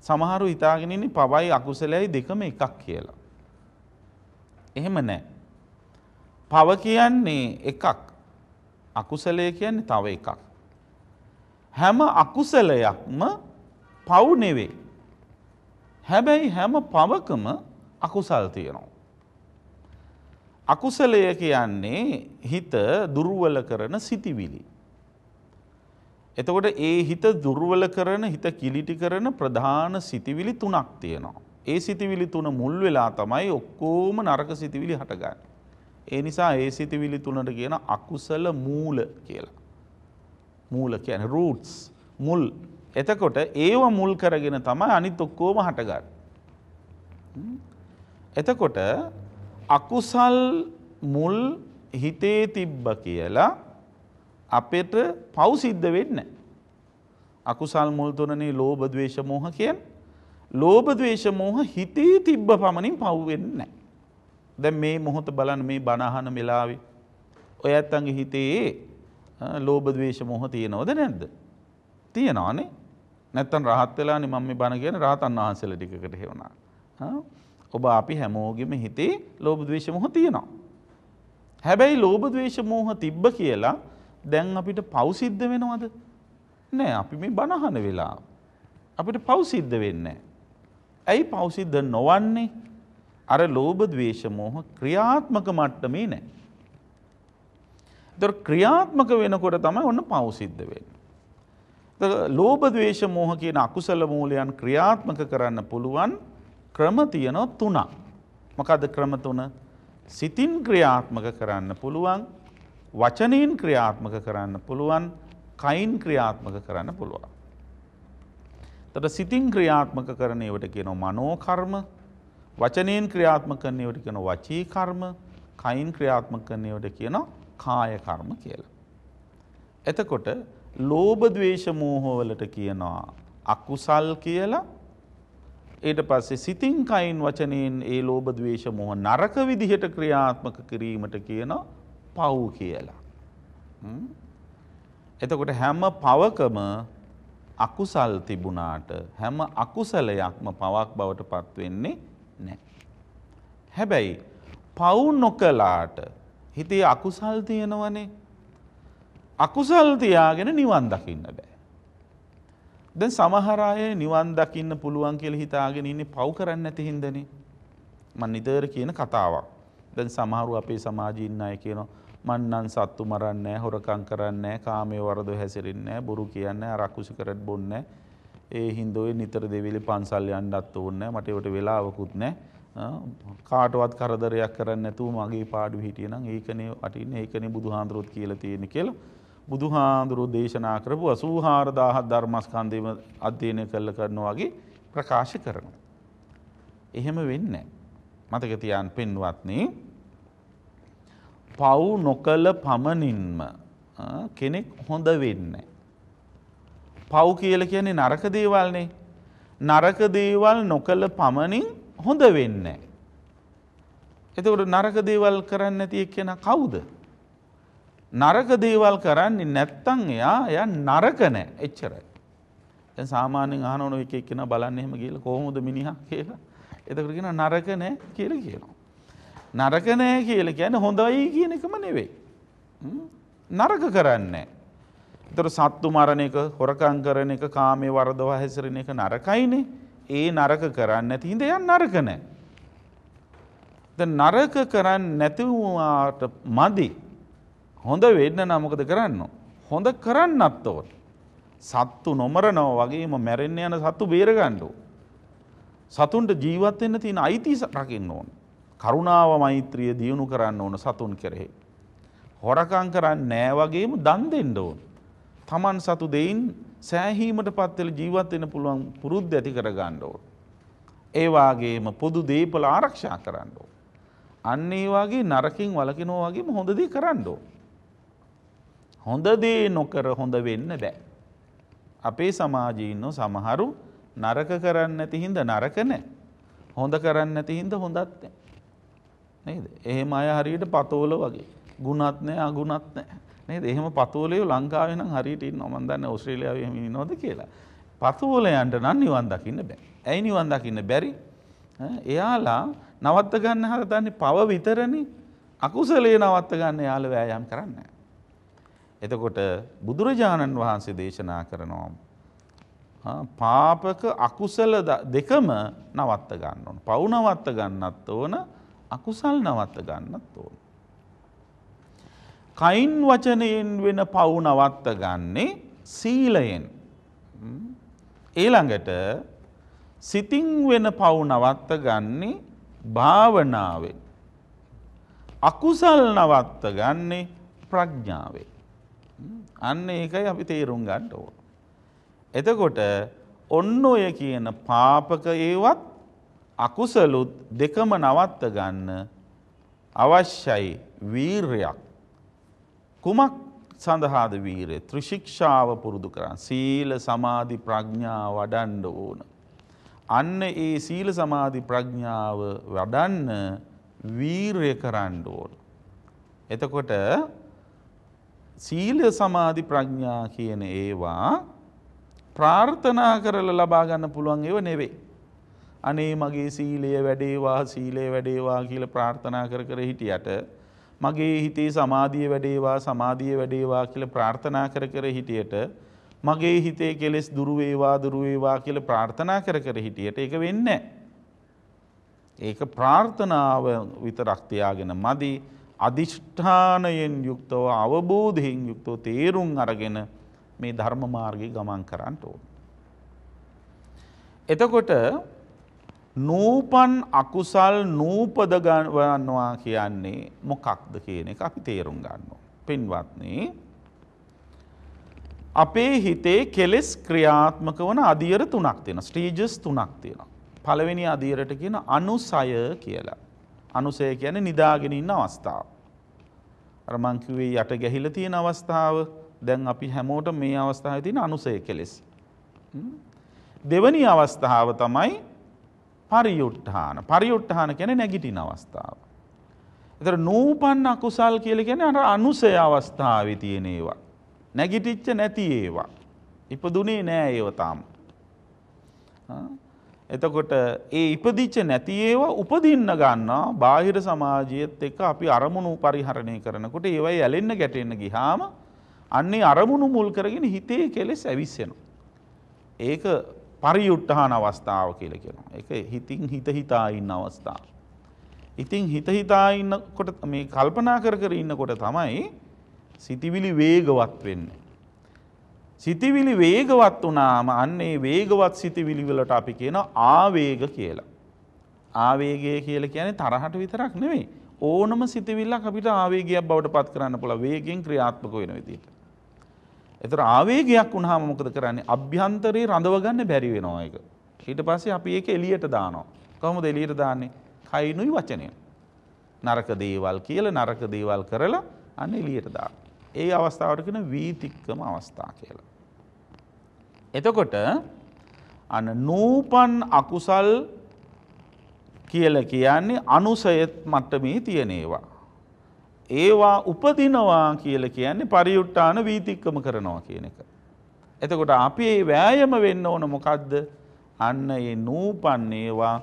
සමහරු ඉතාගෙනනි පවයි අකුසලයි දෙකම එකක් කියලා. එහෙම නෑ. පව කියන්නේ එකක් අකුසලය කියන්නේ තව එකක්. හැම අකුසලයක්ම පව් නෙවේ. හැබැයි හැම පවකම අකුසල් තියෙනවා. අකුසලය කියන්නේ හිත දුර්වල කරන සිතිවිලි. එතකොට ඒ හිත දුර්වල කරන හිත කිලිටි කරන ප්‍රධාන සිතිවිලි තුනක් තියෙනවා. ඒ සිතිවිලි තුන මුල් වෙලා තමයි ඔක්කෝම නරක සිතිවිලි හටගන්න. ඒ නිසා ඒ සිතිවිලි තුනට කියන අකුසල මූල කියලා. මූල කියන රූටස් මුල් එතකොට ඒව මුල් කරගෙන තමයි අනිත් ඔක්කෝම හටගන්න. එතකොට අකුසල් මුල් හිතේ තිබ්බ කියලා අපට පවසිද්ධ වෙන්න. අකුසල් මුල් තුනනේ ලෝබ දවේශ මෝහ කියෙන් ලෝබ දවේශ මෝහ හිතේ තිබ්බ පමණින් පව්වෙන්නේ නෑ. දැ මේ මොහොත බලන් මේ බණහන වෙලාවේ. ඔය ඇත්තන්ගේ හිතේ ලෝබදවේශ මොහ තියෙනවද නැද්ද. තියෙනවානේ නැත්තන් රහත්වෙලානි මම බණ කියන රහතන් වහන්සල ටිකට හෙවුණා. ඔබ අපි හැමෝගෙම හිතේ ලෝබදවේශ මොහ තියෙනවා. හැබැයි ලෝබදවේශ මෝහ තිබ්බ කියලා දැන් අපිට පවසිද්ධ වෙනවද. නෑ අපි මේ බණහන වෙලා. අපිට පවසිද්ධ වෙන්න. ඇයි පවසිද්ධ නොවන්නේ අර ලෝභ ද්වේෂ මෝහ ක්‍රියාත්මක මට්ටමේ නැහැ. ඒතර ක්‍රියාත්මක වෙනකොට තමයි ඔන්න පව් සිද්ධ වෙන්නේ. ලෝභ ද්වේෂ මෝහ කියන අකුසල මූලයන් ක්‍රියාත්මක කරන්න පුළුවන් ක්‍රම තියෙනවා තුනක්. මොකද ක්‍රම තුන? සිතින් ක්‍රියාත්මක කරන්න පුළුවන්, වචනෙන් ක්‍රියාත්මක කරන්න පුළුවන්, කයින් ක්‍රියාත්මක කරන්න පුළුවන්. එතකොට සිතින් ක්‍රියාත්මක කරන ඒවට කියනවා මනෝ කර්ම, වචනයෙන් ක්‍රියාත්ම කරනවට කියන වචී කර්ම කයින් ක්‍රියාත්ම කරනවට කියන කාය කර්ම කියලා. එතකොට ලෝභ ද්වේෂ මෝහවලට කියනවා අකුසල් කියලා ඊට පස්සේ සිතින් කයින් වචනයෙන් ඒ ලෝභ ද්වේෂ මෝහ නරක විදිහට ක්‍රියාත්මක කිරීමට කියන පව් කියලා. එතකොට හැම පවකම අකුසල් තිබුණාට හැම අකුසලයක්ම පවක් බවට පත්වෙන්නේ නෑ. හැබැයි පවුන් නොකලාට හිතේ අකුසල් තියෙනවනේ අකුසල් තියාගෙන නිවන් දකින්න බෑ. දැන් සමහරය නිවන් දකින්න පුළුවන් කියල හිතාගෙන ඉන්නේ පව් කරන්න ඇති හින්දන. මන් නිතර කියන කතාවක්. දැන් සමහරු අපේ සමාජීන්න අය කියන මන්නන් සත්තු මරන්නේ හොරකං කරන්නේ කාමය වරද හැසිරන්නේ බොරු කියන්න අරක්කුසි කරට බොන්න ඒ හින්දෝයි නිතර දෙවිලි පන්සල් යන්නත් ඕන්න මට ඒවට වෙලාවකුත් නෑ කාටවත් කරදරයක් කරන්න නැතුව මගේ පාඩු හිටියනම් ඒකනේ අටින් ඒකනේ බුදුහාඳුරුත් කියලා තියෙන කියලා බුදුහාඳුරු දේශනා කරපු 84000 ධර්මස්කන්ධයම අධ්‍යයනය කළ කරනවා වගේ ප්‍රකාශ කරනවා. එහෙම වෙන්නේ මතක තියාන් පින්වත්නි පව් නොකළ පමණින්ම කෙනෙක් හොඳ වෙන්නේ පව් කියල කියන්නේ නරක දේවල්නේ. නරක දේවල් නොකළ පමණින් හොඳ වෙන්න. එතකට නරක දේවල් කරන්න නැතිය කියන කවුද. නරක දේවල් කරන්නේ නැත්තං එයා එය නරකනෑ එච්චරයි. සාමානෙන් ආනෝන එක එක්කෙන බලන්න එහෙම කියල කොහොමද මිනිහක් කියලා එතකරගෙන නරකනෑ කියල කියනවා. නරකනෑ කියල කියන හොඳයි කියන එකම නෙවෙයි. නරක කරන්නේ. තොර සත්තු මරණ එක හොරකං කරන එක කාමේ වරදවා හැසිරෙන එක නරකයිනේ ඒ නරක කරන්න ඇති හිද යන් නරකනෑ. ද නරක කරන්න නැතිවවාට මදි හොඳ වෙන්න නමකද කරන්න. හොඳ කරන්නත් ඕට. සත්තු නොමරනව වගේම මැරෙන්න යන සත්තු බේරගණ්ඩු. සතුන්ට ජීවත්වෙන්න තියෙන අයිති රකින්න ඕන. කරුණාව මෛත්‍රිය දියුණු කරන්න ඕන සතුන් කෙරෙහි. හොරකං කරන්න නෑ වගේම දන් දෙන්න ඕන. තමන් සතු දෙයින් සෑහීමට පත්වෙල ජීවත් වෙන පුළුවන් පුරුද්ද ඇති කර ගන්න ඕන. ඒ වාගේම පොදු දීපල ආරක්ෂා කරන්න ඕන. අන්න ඒ වගේ නරකින් වළකිනවා වගේම හොඳ දේ කරන්න ඕන. හොඳ දේ නොකර හොඳ වෙන්න බෑ. අපේ සමාජයේ ඉන්න සමහරු නරක කරන්නේ නැති හින්දා නරක නැහැ. හොඳ කරන්නේ නැති හින්දා හොඳත් නැහැ. නේද? එහෙම අය හරියට පතෝල වගේ. ගුණත් නැහැ අගුණත් නැහැ. නේද? එහෙම පතෝලයෝ ලංකාවේ නම් හරියට ඉන්නවා. මම දන්නේ ඕස්ට්‍රේලියාවේ එහෙම ඉන්නවද කියලා. පතෝලයන්ට නම් නිවන් දකින්න බෑ. ඇයි නිවන් දකින්න බැරි? එයාලා නවත්ත ගන්න හදන්නේ පව විතරනේ. අකුසලේ නවත්ත ගන්න යාළ වෑයම් කරන්නේ එතකොට බුදුරජාණන් වහන්සේ දේශනා කරනවා පාපක අකුසල දෙකම නවත්ත ගන්න ඕන. පව් නවත්ත ගන්නත් ඕන අකුසල් නවත්ත ගන්නත් ඕන. කයින් වචනයෙන් වෙන පවු නවත්ත ගන්නේ සීලයෙන්. ඊළඟට සිතින් වෙන පවු නවත්ත ගන්නේ භාවනාවෙන්. අකුසල් නවත්ත ගන්නේ ප්‍රඥාවේ. අන්න ඒකයි අපි තේරුම් ගන්න ඕන. එතකොට ඔන්න ඔය කියන පාපක ඒවත් අකුසලුත් දෙකම නවත්ත ගන්න අවශ්‍යයි වීර්යක්. කුමක් සඳහාද වීරය ත්‍රිශික්ෂාව පුරුදු කරන්න. සීල සමාධි ප්‍රඥා වඩන්ඩ ඕන. අන්න ඒ සීල සමාධි ප්‍රඥාව වඩන්න වීරය කරන්න ඕන. එතකොට සීල සමාධි ප්‍රඥා කියන ඒවා ප්‍රාර්ථනා කරල ලබාගන්න පුළුවන් ඒව නෙවේ. අනේ මගේ සීලය වැඩේවා සීලය වැඩේවා කියල ප්‍රාර්ථනා කර කර හිටියට මගේ හිතේ සමාධිය වැඩේවා සමාධිය වැඩේවා කියලා ප්‍රාර්ථනා කර කර හිටියට මගේ හිතේ කෙලෙස් දුරු වේවා දුරු වේවා කියලා ප්‍රාර්ථනා කර කර හිටියට ඒක වෙන්නේ ඒක ප්‍රාර්ථනාව විතරක් තියාගෙන මදි අදිෂ්ඨානයෙන් යුක්තව අවබෝධයෙන් යුක්තව තේරුම් අරගෙන මේ ධර්ම මාර්ගයේ ගමන් කරන්න ඕන. එතකොට නූපන් අකුසල් නූපදගන්නවා කියන්නේ මොකක්ද කියන එක අපි තේරුම් ගන්නවා. පින්වත්නේ අපේ හිතේ කෙලෙස් ක්‍රියාත්මක වන අධියර තුනක් තියෙන ස්ට්‍රීජස් තුනක් තියෙන. පළවෙනි අධීරයට කියන අනුසය කියලා. අනුසය කියන නිදාගෙන ඉන්න අවස්ථාව. අරමංකිවේ යට ගැහිල තියෙන අවස්ථාව දැන් අපි හැමෝට මේ අවස්ථාව තින අනුසය කෙලෙස්. දෙවනි අවස්ථාව තමයි පරියුට්ඨාන පරියුට්ඨාන කැන නැගිටින අවස්ථාව. එතර නූපන් අකුසල් කියලගෙන අර අනුසය අවස්ථාව තියෙන ඒවා. නැගිටිච්ච නැති ඒවා. ඉපදුනේ නෑ ඒවතාම. එතකොට ඒ ඉපදිච්ච නැති ඒවා උපදින්න ගන්නා බාහිර සමාජයත් එක්ක අපි අරමුණු පරිහරණය කරනකොට ඒවයි ඇලෙන්න ගැටෙන්න ගිහාම අන්නේ අරමුණු මුල් කරගෙන හිතේ කෙලෙස් ඇවිස්සෙනවා. ඒක පරියුට්ටහන අවස්ථාව කියලා කියනවා. ඒක හිතින් හිත හිතා ඉන්න අවස්ථාව. ඉතින් හිත හිතා ඉන්නකොට මේ කල්පනා කර කර ඉන්නකොට තමයි සිතිවිලි වේගවත් වෙන්නේ. සිතිවිලි වේගවත් වුණාම අන්න ඒ වේගවත් සිතිවිලි වලට අපි කියන ආවේග කියලා. ආවේගය කියලා කියන්නේ තරහට විතරක් නෙවෙයි. ඕනම සිතිවිල්ලක් අපිට ආවේගයක් බවට පත් කරන්න පුළුවන් වේගෙන් ක්‍රියාත්මක වෙන විදිහට. එතර ආවේගයක් වුණාම මොකද කරන්නේ අභ්‍යන්තරේ රඳවගන්න බැරි වෙනවා ඒක. ඊට පස්සේ අපි ඒක එළියට දානවා. කොහොමද එළියට දාන්නේ? කයිනුයි වචනය. නරක දේවල් කියලා නරක දේවල් කරලා අන්න එළියට දානවා. ඒ අවස්ථාවට කියන වීතික්කම අවස්ථා කියලා. එතකොට අන්න නූපන් අකුසල් කියලා කියන්නේ අනුසයත් මට්ටමේ තියෙන ඒවා. ඒවා උපදිනවා කියල කියන්නේ පරියුට්ටාන වීතික්කම කරනවා කියන එක. එතකොට අපි ඒ වෑයම වෙන්න ඕන මොකක්ද අන්න ඒ නූපන්නේවා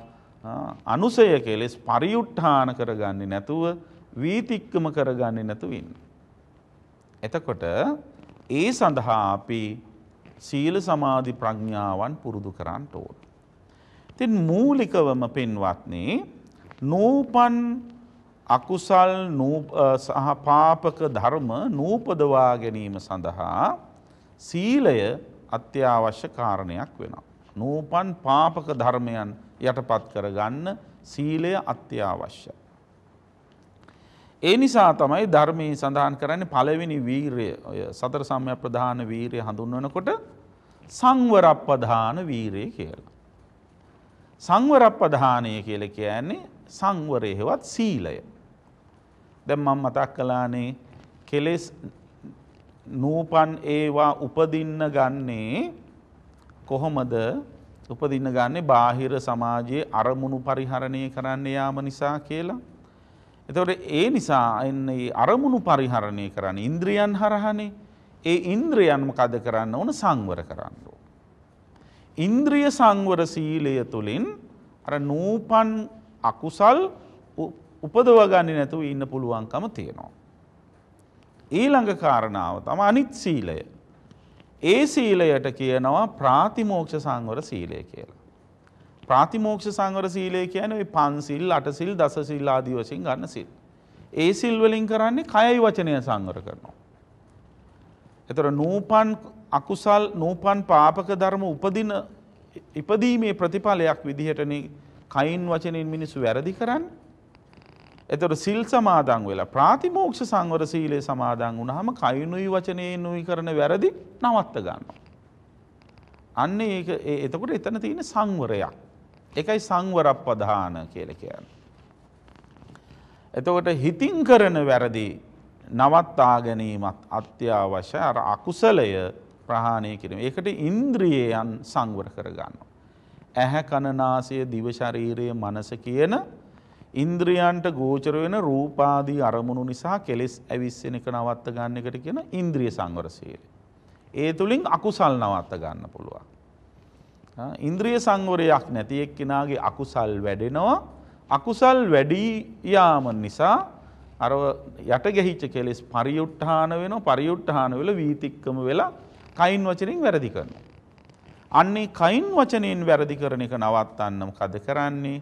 අනුසය කෙලෙස් පරියුට්ඨාන කරගන්නේ නැතුව වීතික්කම කරගන්නේ නැතුවන්න. එතකොට ඒ සඳහා අපි සීල සමාධි ප්‍රඥාවන් පුරුදු කරන්න ඕන. තින් මූලිකවම පෙන්වත්නේ නූපන් අකුසල් සහ පාපක ධර්ම නූපදවා ගැනීම සඳහා සීලය අත්‍යවශ්‍ය කාරණයක් වෙනවා. නූපන් පාපක ධර්මයන් යටපත් කරගන්න සීලය අත්‍යවශ්‍ය. ඒ නිසා තමයි ධර්මයේ සඳහන් කරන්නේ පළවෙනි වීරය සතර සම්ය ප්‍රධාන වීරය හඳුන්වනකොට සංවරප්පධාන වීරය කියලා. සංවරප්පධානය කියල කියන්නේ සංවරයහෙවත් සීලය. දැන් මම මතක් කළානේ කෙලෙස් නූපන් ඒවා උපදින්න ගන්නේ කොහොමද උපදින්න ගන්නේ බාහිර සමාජයේ අරමුණු පරිහරණය කරන්න යාම නිසා කියලා. එතකොට ඒ නිසා එන්නේ අරමුණු පරිහරණය කරන්න ඉන්ද්‍රියන් හරහනේ. ඒ ඉන්ද්‍රියන් මොකද කරන්න ඕන සංවර කරන්න ඕන. ඉන්ද්‍රිය සංවර සීලය තුලින් අර නූපන් අකුසල් උපදවගන්නේ නැතුව ඉන්න පුළුවන්කම තියෙනවා. ඊළඟ කාරණාව තම අනිත් සීලය. ඒ සීලයට කියනවා ප්‍රාතිමෝක්ෂ සංවර සීලය කියලා. ප්‍රාතිමෝක්ෂ සංවර සීලය කියන පන්සිල් අටසිල් දසසිල් ආදී වශයෙන් ගන්න සිල්. ඒ සිල්වලින් කරන්නේ කයයි වචනය සංවර කරනවා. එතර නූපන් අකුසල් නූපන් පාපක ධර්ම උපදින ඉපදීමේ ප්‍රතිඵලයක් විදිහටන කයින් වචනෙන් මිනිස්සු වැරදි කරන්න එතොට සිල් සමාදන් වෙලා ප්‍රාතිමෝක්ෂ සංවර සීලේ සමාදන් වුණහම කයුණුයි වචනය නුයි කරන වැරදි නවත්ත ගන්නවා. අන්න ඒ එතකොට එතන තියෙන සංවරයක්. එකයි සංවරක් පධාන කියල කියන්න. එතකොට හිතින් කරන වැරදි නවත්තා ගැනීමත් අත්‍යවශ්‍ය අර අකුසලය ප්‍රහාණය කිරීම. ඒකට ඉන්ද්‍රියයන් සංවර කරගන්න. ඇහැ කණනාසය දිවශරීරය මනස කියන ඉන්ද්‍රියන්ට ගෝචර වෙන රූපාදී අරමුණු නිසා කෙලෙස් ඇවිස්සෙන එක නවත්ත ගන්න එකට කියන ඉන්ද්‍රිය සංවර සීලය. ඒ තුලින් අකුසල් නවත්ත ගන්න පුළුවන්. ඉන්ද්‍රිය සංවරයක් නැති එක්කෙනාගේ අකුසල් වැඩෙනවා. අකුසල් වැඩි යාම නිසා අර යට ගැහිච්ච කෙලෙස් පරියුට්ඨාන වෙනවා. පරියුට්ඨාන වෙලා වීතික්කම වෙලා කයින් වචනින් වැරදි කරනවා. අන්නේ කයින් වචනයෙන් වැරදි කරන එක නවත්තන්න මොකද කරන්නේ?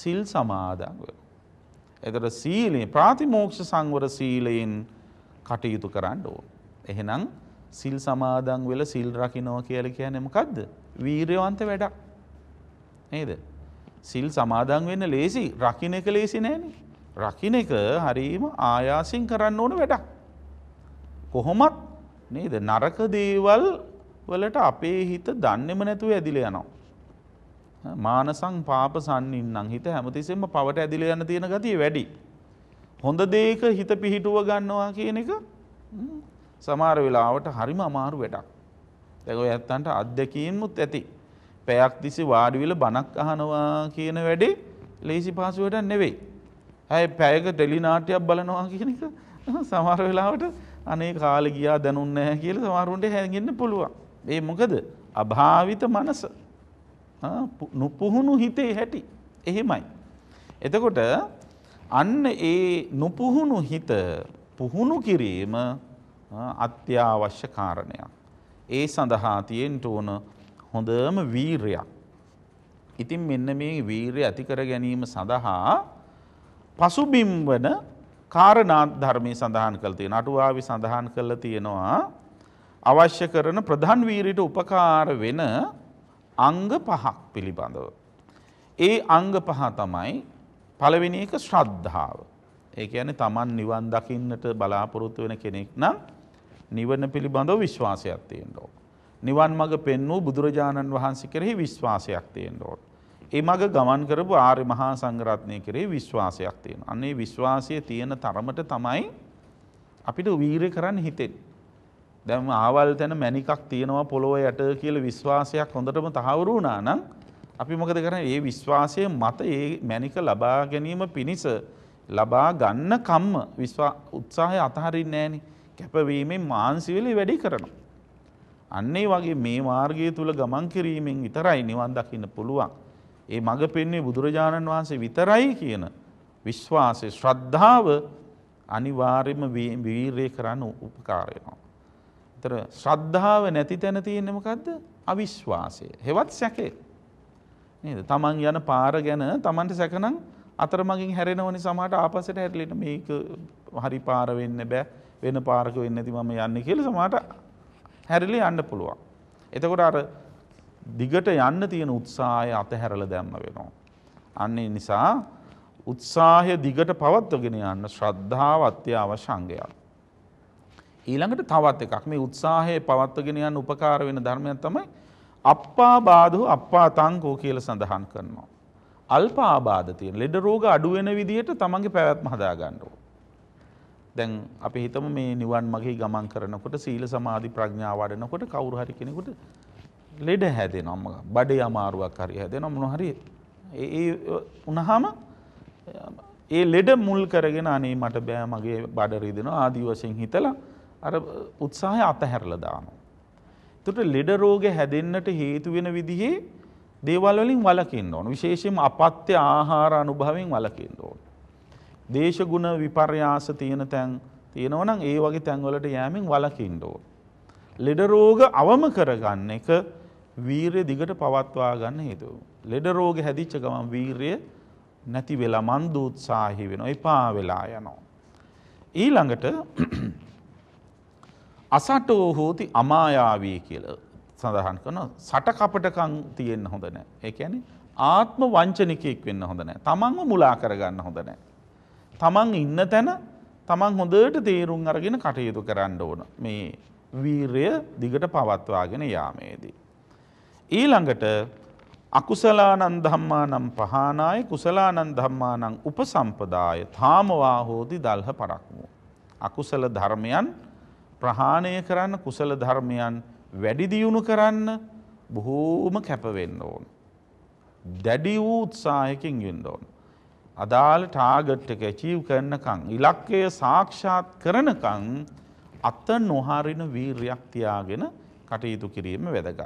සිල් සමාදන්ව. එතට සීලේ ප්‍රාතිමෝක්ෂ සංවර සීලයෙන් කටයුතු කරන්න ඕ. එහෙනම් සිල් සමාදන් වෙල සිල් රකිනෝ කියල කියන මොකක්ද වීරයවන්ත වැඩක් නේද. සිල් සමාදන් වෙන්න ලේසි රකින එක ලේසි නෑන. රකින එක හරීම ආයාසින් කරන්න ඕන වැඩක්. කොහොමත් නේද නරක දේවල් වලට අපේ හිත දන්නෙම නැතුව ඇදිල යනවා. මානසං පාප සන්නින්නම් හිත හැමතිස්සෙම පවට ඇදිල යන තියෙන ගතිය වැඩි. හොඳ දේක හිත පිහිටුව ගන්නවා කියන එක සමාර වෙලාවට හරිම අමාරු වැඩක්. දැකෝ ඇත්තන්ට අත්දැකීම්මුත් ඇති. පැයක් තිසි වාඩිවිල බණක් අහනවා කියන වැඩේ ලේසි පාසුවට නෙවෙයි. ඇයි පැයක ටෙලිනාටයක් බලනවා කියන එක සමාර වෙලාවට අනේ කාල ගියා දැනුන්නෑ කියල සමාරුන්ට හැගෙන්න්න පුළුවන්. ඒ මොකද අභාවිත මනස. නොපුහුණු හිතේ හැටි එහෙමයි. එතකොට අන්න ඒ නොපුහුණු හිත පුහුණු කිරීම අත්‍යවශ්‍ය කාරණයක්. ඒ සඳහා තියෙන්ට ඕන හොඳම වීරයක්. ඉතින් මෙන්න මේ වීරය ඇතිකර ගැනීම සඳහා පසුබිම් වන කාරණාත් ධර්මය සඳහන් කළ තියෙන අටුවාවි සඳහන් කළ තියෙනවා අවශ්‍ය කරන ප්‍රධාන් වීරයට උපකාර වෙන අංග පහක් පිළිබඳව. ඒ අංග පහ තමයි පළවෙනි එක ශ්‍රද්ධාව. ඒ කියන්නේ Taman නිවන් දකින්නට බලාපොරොත්තු වෙන කෙනෙක් නම් නිවන පිළිබඳව විශ්වාසයක් තියෙන්න ඕන. නිවන් මඟ පෙන්වූ බුදුරජාණන් වහන්සේ කෙරෙහි විශ්වාසයක් තියෙන්න ඕන. ඒ මඟ ගමන් කරපු ආර්ය මහා සංඝරත්නය කෙරෙහි විශ්වාසයක් තියෙනවා. අනේ විශ්වාසය තියෙන තරමට තමයි අපිට වීරය කරන්න හිතෙන්නේ. දැම ආවල් තැන මැනිකක් තියෙනවා පොළොව යට කියල විශ්වාසයක් හොඳටම තහවුරු වුණා නම් අපි මොකද කරන ඒ විශ්වාසය මත ඒ මැනික ලබා ගැනීම පිණිස ලබා ගන්න කම්ම උත්සාහය අතහරින් නෑනි කැපවීමෙන් මාන්සිවෙලි වැඩි කරන. අන්නේ වගේ මේ මාර්ගය තුළ ගමන් කිරීමෙන් විතරයි නිවන් දකින්න පුළුවන්. ඒ මඟ පෙන්න්නේ බුදුරජාණන් වහන්සේ විතරයි කියන විශ්වාසය ශ්‍රද්ධාව අනිවාර්යම වීරය කරන්න උපකාරයනවා. තර ශ්‍රද්ධාව නැති තැන තියෙනෙමකක්ද අවිශ්වාසය හෙවත් සැකේ. නද තමන් යන පාර ගැන තමන්ට සැකනම් අතර මගින් හැරෙනවනි සමහට ආපසට හැරලිට මේක හරි පාර වෙන්න බෑ වෙන පාරක වෙන්න ඇති මම යන්න කියල සමට හැරලි අන්න පුළුවන්. එතකොට අර දිගට යන්න තියෙන උත්සාහය අතහැරල දැම්ම වෙනවා. අන්නේ නිසා උත්සාහය දිගට පවත්වගෙන යන්න ශ්‍රද්ධාව අත්‍ය අවශංගයක්. ඊළඟට තවත් එකක් මේ උත්සාහය පවත්වගෙන යන උපකාර වෙන ධර්මයක් තමයි අප්පා බාධෝ අප්පා තංකෝ කියලා සඳහන් කරනවා. අල්ප ආබාධ තියෙන ලෙඩ රෝග අඩු වෙන විදිහට තමන්ගේ පැවැත්ම හදා ගන්න ඕන. දැන් අපි හිතමු මේ නිවන් මාගේ ගමන් කරනකොට සීල සමාධි ප්‍රඥා වඩනකොට කවුරු හරි කෙනෙකුට ලෙඩ හැදෙනවා. බඩේ අමාරුවක් හරි හැදෙනවා මොන හරි ඒ වුණාම ඒ ලෙඩ මුල් කරගෙන අනේ මට බෑ මගේ බඩ රිදෙනවා ආදි වශයෙන් හිතලා අර උත්සාහය අතහැරලා දානවා. එතකොට ලෙඩ රෝග හැදෙන්නට හේතු වෙන විදිහේ දේවල් වලින් වළකින්න ඕන. විශේෂයෙන්ම අපත්‍ය ආහාර අනුභවයෙන් වළකින්න ඕන. දේශගුණ විපර්යාස තියෙන තැන් තියෙනවා නම් ඒ වගේ තැන් වලට යෑමෙන් වළකින්න ඕන. ලෙඩ රෝග අවම කරගන්න එක වීරිය දිගට පවත්වා ගන්න හේතුව. ලෙඩ රෝග හැදිච්ච ගමන් වීරිය නැති වෙලා මන්දෝත්සාහී වෙනවා. එපා වෙලා යනවා. ඊළඟට අසටෝ හෝති අමායාවී කියල සඳහන් කරන සට කපටකං තියෙන්න්න හොඳ නෑ. ඒ ඇනි ආත්ම වංචනිකයෙක් වෙන්න හොඳ නෑ. තමන්ව මුලා කරගන්න හොඳ නෑ. තමන් ඉන්න තැන තමන් හොඳට තේරුම් අරගෙන කටයුතු කරන්න ඕන මේ වීරය දිගට පවත්වාගෙන යාමේදී. ඊළඟට අකුසලානන් ධම්මානම් පහනායි කුසලානන් ධම්මානං උපසම්පදාය තාමවා හෝදි දල්හ පරක්මු. අකුසල ධර්මයන් ප්‍රහාණය කරන්න කුසල ධර්මයන් වැඩි දියුණු කරන්න බොහෝම කැපවෙන්න ඕන. දැඩි වූ උත්සාහයකින් වෙන්න ඕන. අදාළ ටාගට් එක චීව් කරනකං. ඉලක්කය සාක්ෂාත් කරනකං අත්ත නොහරින වීර්යක් තියාගෙන කටයුතු කිරීම වැදගත්.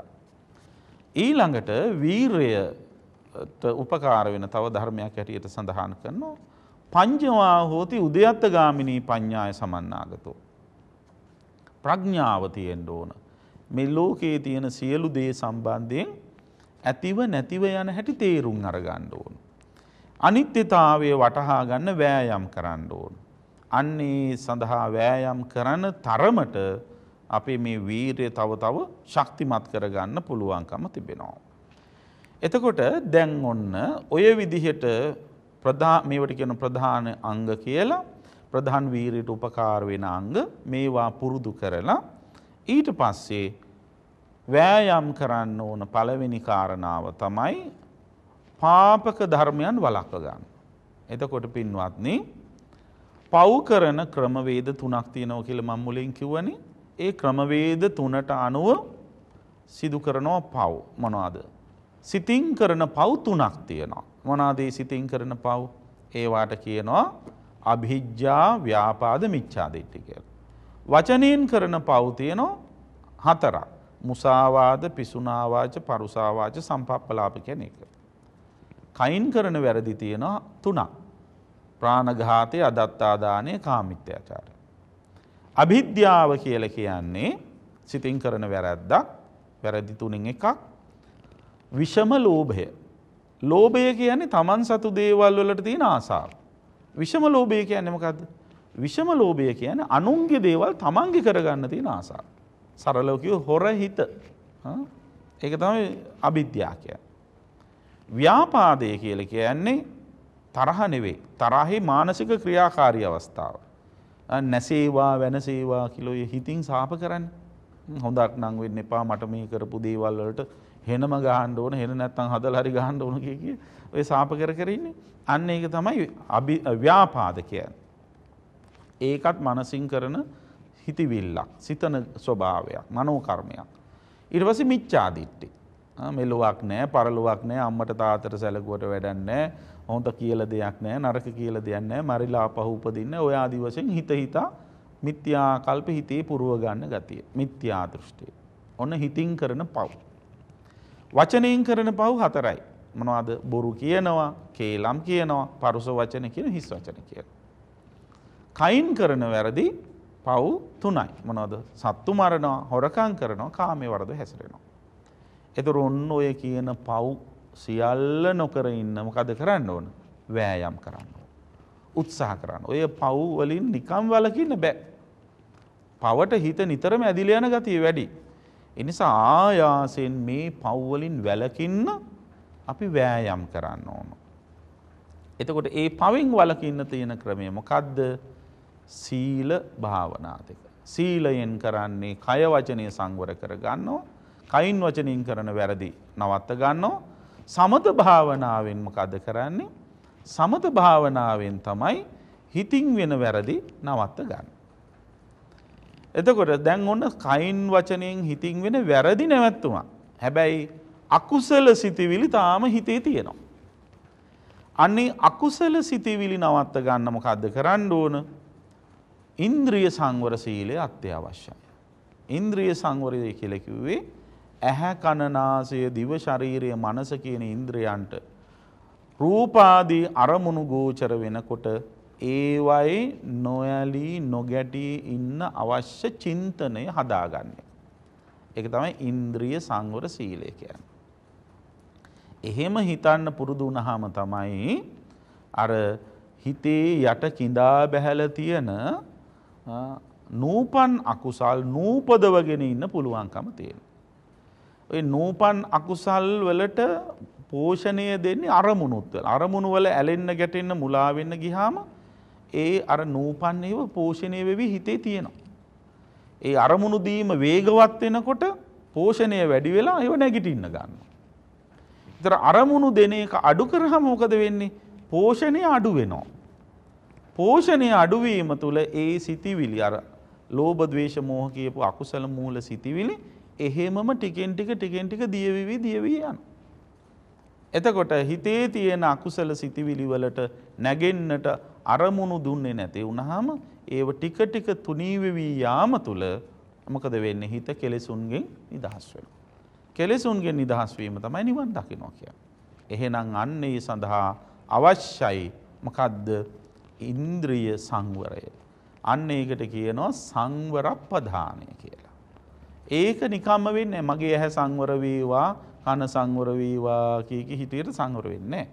ඊළඟට වීර්ය උපකාර වෙන තව ධර්මයක් හැටියට සඳහන් කරනවා. පංජවා හෝති උදයත්ත ගාමිණී පඤ්ඥාය සමන්නාගතෝ. ප්‍රඥාව තියෙන්ට ඕන. මේ ලෝකයේ තියෙන සියලු දේ සම්බන්ධයෙන් ඇතිව නැතිව යන හැටි තේරුම් අරගන්න ඕන. අනිත්‍යතාවය වටහා ගන්න වෑයම් කරන්න ඕන. අන්නේ සඳහා වෑයම් කරන තරමට අපේ මේ වීරය තව තව ශක්තිමත් කරගන්න පුළුවන්කම තිබෙනවා. එතකොට දැන් ඔන්න ඔය විදිහට ප්‍රධා මේවට කියන ප්‍රධාන අංග කියලා ප්‍රධාන වීරයට උපකාර වෙන අංග මේවා පුරුදු කරලා ඊට පස්සේ වෑයම් කරන්න ඕන පළවෙනි කාරණාව තමයි පාපක ධර්මයන් වළක්ව ගන්න. එතකොට පින්වත්නි පව් කරන ක්‍රමවේද තුනක් තියෙනවා කියලා මම මුලින් කිව්වනේ. ඒ ක්‍රමවේද තුනට අනුව සිදු කරනවා පව් මොනවාද? සිතින් කරන පව් තුනක් තියෙනවා. මොනවාද සිතින් කරන පව්? ඒවාට කියනවා අභිජ්ජා ව්‍යාපාද මිච්ඡාදිට්ටි කියලා. වචනයෙන් කරන පව් තියෙනවා හතරක්. මුසාවාද පිසුනාවාච පරුසාවාච සම්පප්පලාප කියන එක. කයින් කරන වැරදි තියෙනවා තුනක්. ප්‍රාණඝාතය, අදත්තාදානය, කාමිත්‍යාචාරය. අභිද්‍යාව කියලා කියන්නේ සිතින් කරන වැරද්දක්, වැරදි තුනෙන් එකක්. විෂම ලෝභය. ලෝභය කියන්නේ Taman සතු දේවල් වලට තියෙන ආසාව. විෂම ලෝභය කියන්නේ මොකද්ද? විෂම ලෝභය කියන්නේ අනුන්ගේ දේවල් තමන්ගේ කරගන්න තියෙන ආසාව. සරලව කිව්වොත් හොර හිත. ඒක තමයි අවිද්‍යාව කියන්නේ. ව්‍යාපාදය කියලා කියන්නේ තරහ නෙවෙයි. තරහේ මානසික ක්‍රියාකාරී අවස්ථාව. නැසේවා වෙනසේවා කියලා හිතින් සාප කරන්නේ. හොඳක් නම් වෙන්න එපා මට මේ කරපු දේවල් වලට හෙනම ගහන්ඩ ඕන හෙන නැත්තන් හදල් හරි ගහන්ඩ ඕන කිය ඔය සාප කර කරන්නේ අන්න ඒක තමයි අභි ව්‍යාපාදකයන්. ඒකත් මනසින් කරන හිතිවිල්ලක් සිතන ස්වභාවයක් මනෝකර්මයක්. ඉරවස මිච්චාදිට්ටි. මෙලුවක් නෑ පරලුවක් නෑ අම්මට තාතර සැලකුවට වැඩන්නෑ ඔොන්ට කියල දෙයක් නෑ නරක කියල දෙයන්න මරිලා පහූපදින්න ඔයාදි වශයෙන් හිත හිතා මිත්‍යා කල්ප හිතේ පුරුව ගන්න ගතිය මිත්‍යා දෘෂ්ටි. ඔන්න හිතින් කරන පව්. වචනයෙන් කරන පව් හතරයි. මොනවාද බොරු කියනවා, කේලම් කියනවා, පරුස වචන කියන හිස් වචන කියලා. කයින් කරන වැරදි පව් තුනයි. මොනවද? සත්තු මරනවා, හොරකම් කරනවා, කාමයේ වරද හැසිරෙනවා. ඒතර ඔන්න ඔය කියන පව් සියල්ල නොකර ඉන්න මොකද කරන්න ඕන? වෑයම් කරන්න. උත්සාහ කරන්න. ඔය පව් වලින් නිකම් වලකින්න බෑ. පවට හිත නිතරම ඇදිලා යන ගතිය වැඩි. එනිසා ආයාසයෙන් මේ පව්වලින් වැලකින්න අපි වෑයම් කරන්න ඕන. එතකොට ඒ පවින් වලකින්න තියෙන ක්‍රමය මොකද්ද සීල භාවනා දෙක. සීලයෙන් කරන්නේ කය වචනය සංවර කර ගන්නෝ කයින් වචනින් කරන වැරදි නවත්ත ගන්නෝ සමත භාවනාවෙන් මොකද කරන්නේ සමත භාවනාවෙන් තමයි හිතින් වෙන වැරදි නවත්ත ගන්න. එතකොට දැන් ඔන්න කයින් වචනයෙන් හිතින් වෙන වැරදි නැවැත්තුමා. හැබැයි අකුසල සිතිවිලි තාම හිතේ තියෙනවා. අන්නේ අකුසල සිතිවිලි නවත්ත ගන්න මොකද්ද කරන්න ඕන? ඉන්ද්‍රිය සංවර සීලය අත්‍යවශ්‍යයි. ඉන්ද්‍රිය සංවරය කියලා කිව්වේ ඇහැ කන නාසය දිව ශරීරය මනස කියන ඉන්ද්‍රයන්ට රූපාදී අරමුණු ගෝචර වෙනකොට ඒවයි නොයලී නොගැටී ඉන්න අවශ්‍ය චින්තනය හදාගන්නේ. එක තමයි ඉන්ද්‍රිය සංවර සීලය කියන්නේ. එහෙම හිතන්න පුරුදු වුණාම තමයි අර හිතේ යට කිඳා බැහැලා තියෙන නූපන් අකුසල් නූපදවගෙන ඉන්න පුළුවන්කම තියෙනවා. ඔය නූපන් අකුසල් වලට පෝෂණය දෙන්නේ අරමුණුත් වල. අරමුණු වල ඇලෙන්න ගැටෙන්න මුලා වෙන්න ගියාම ඒ අර නූපන්නේව පෝෂණය වෙවි හිතේ තියෙනවා. ඒ අරමුණු දීම වේගවත් වෙනකොට පෝෂණය වැඩි වෙලා ඒව නැගිටින්න ගන්නවා. ඉතර අරමුණු දෙන එක අඩු කරහම මොකද වෙන්නේ? පෝෂණය අඩු වෙනවා. පෝෂණය අඩුවීම තුළ ඒ සිතිවිලි අර ලෝභ ද්වේෂ මෝහ කියපු අකුසල මූල සිතිවිලි එහෙමම ටිකෙන් ටික ටිකෙන් ටික දියවිවි දියවි යනවා. එතකොට හිතේ තියෙන අකුසල සිතිවිලිවලට නැගෙන්නට අරමුණු දුන්නේ නැති වුණහම ඒව ටික ටික තුනීවෙවී යාම තුළ මොකද වෙන්නේ හිත කෙලෙසුන්ගෙන් නිදහස් වෙන. කෙලෙසුන්ගෙන් නිදහස් වීම තමයි නිවන් දකිනවා කිය. එහෙනම් අන්න ඒ සඳහා අවශ්‍යයි මොකද්ද ඉන්ද්‍රිය සංවරය. අන්න ඒකට කියනවා සංවරප්පධානය කියලා. ඒක නිකම්ම වෙන්නේ මගේ ඇහැ සංවර වේවා කන සංවර වේවා කීකී හිතේට සංවර වෙන්නේ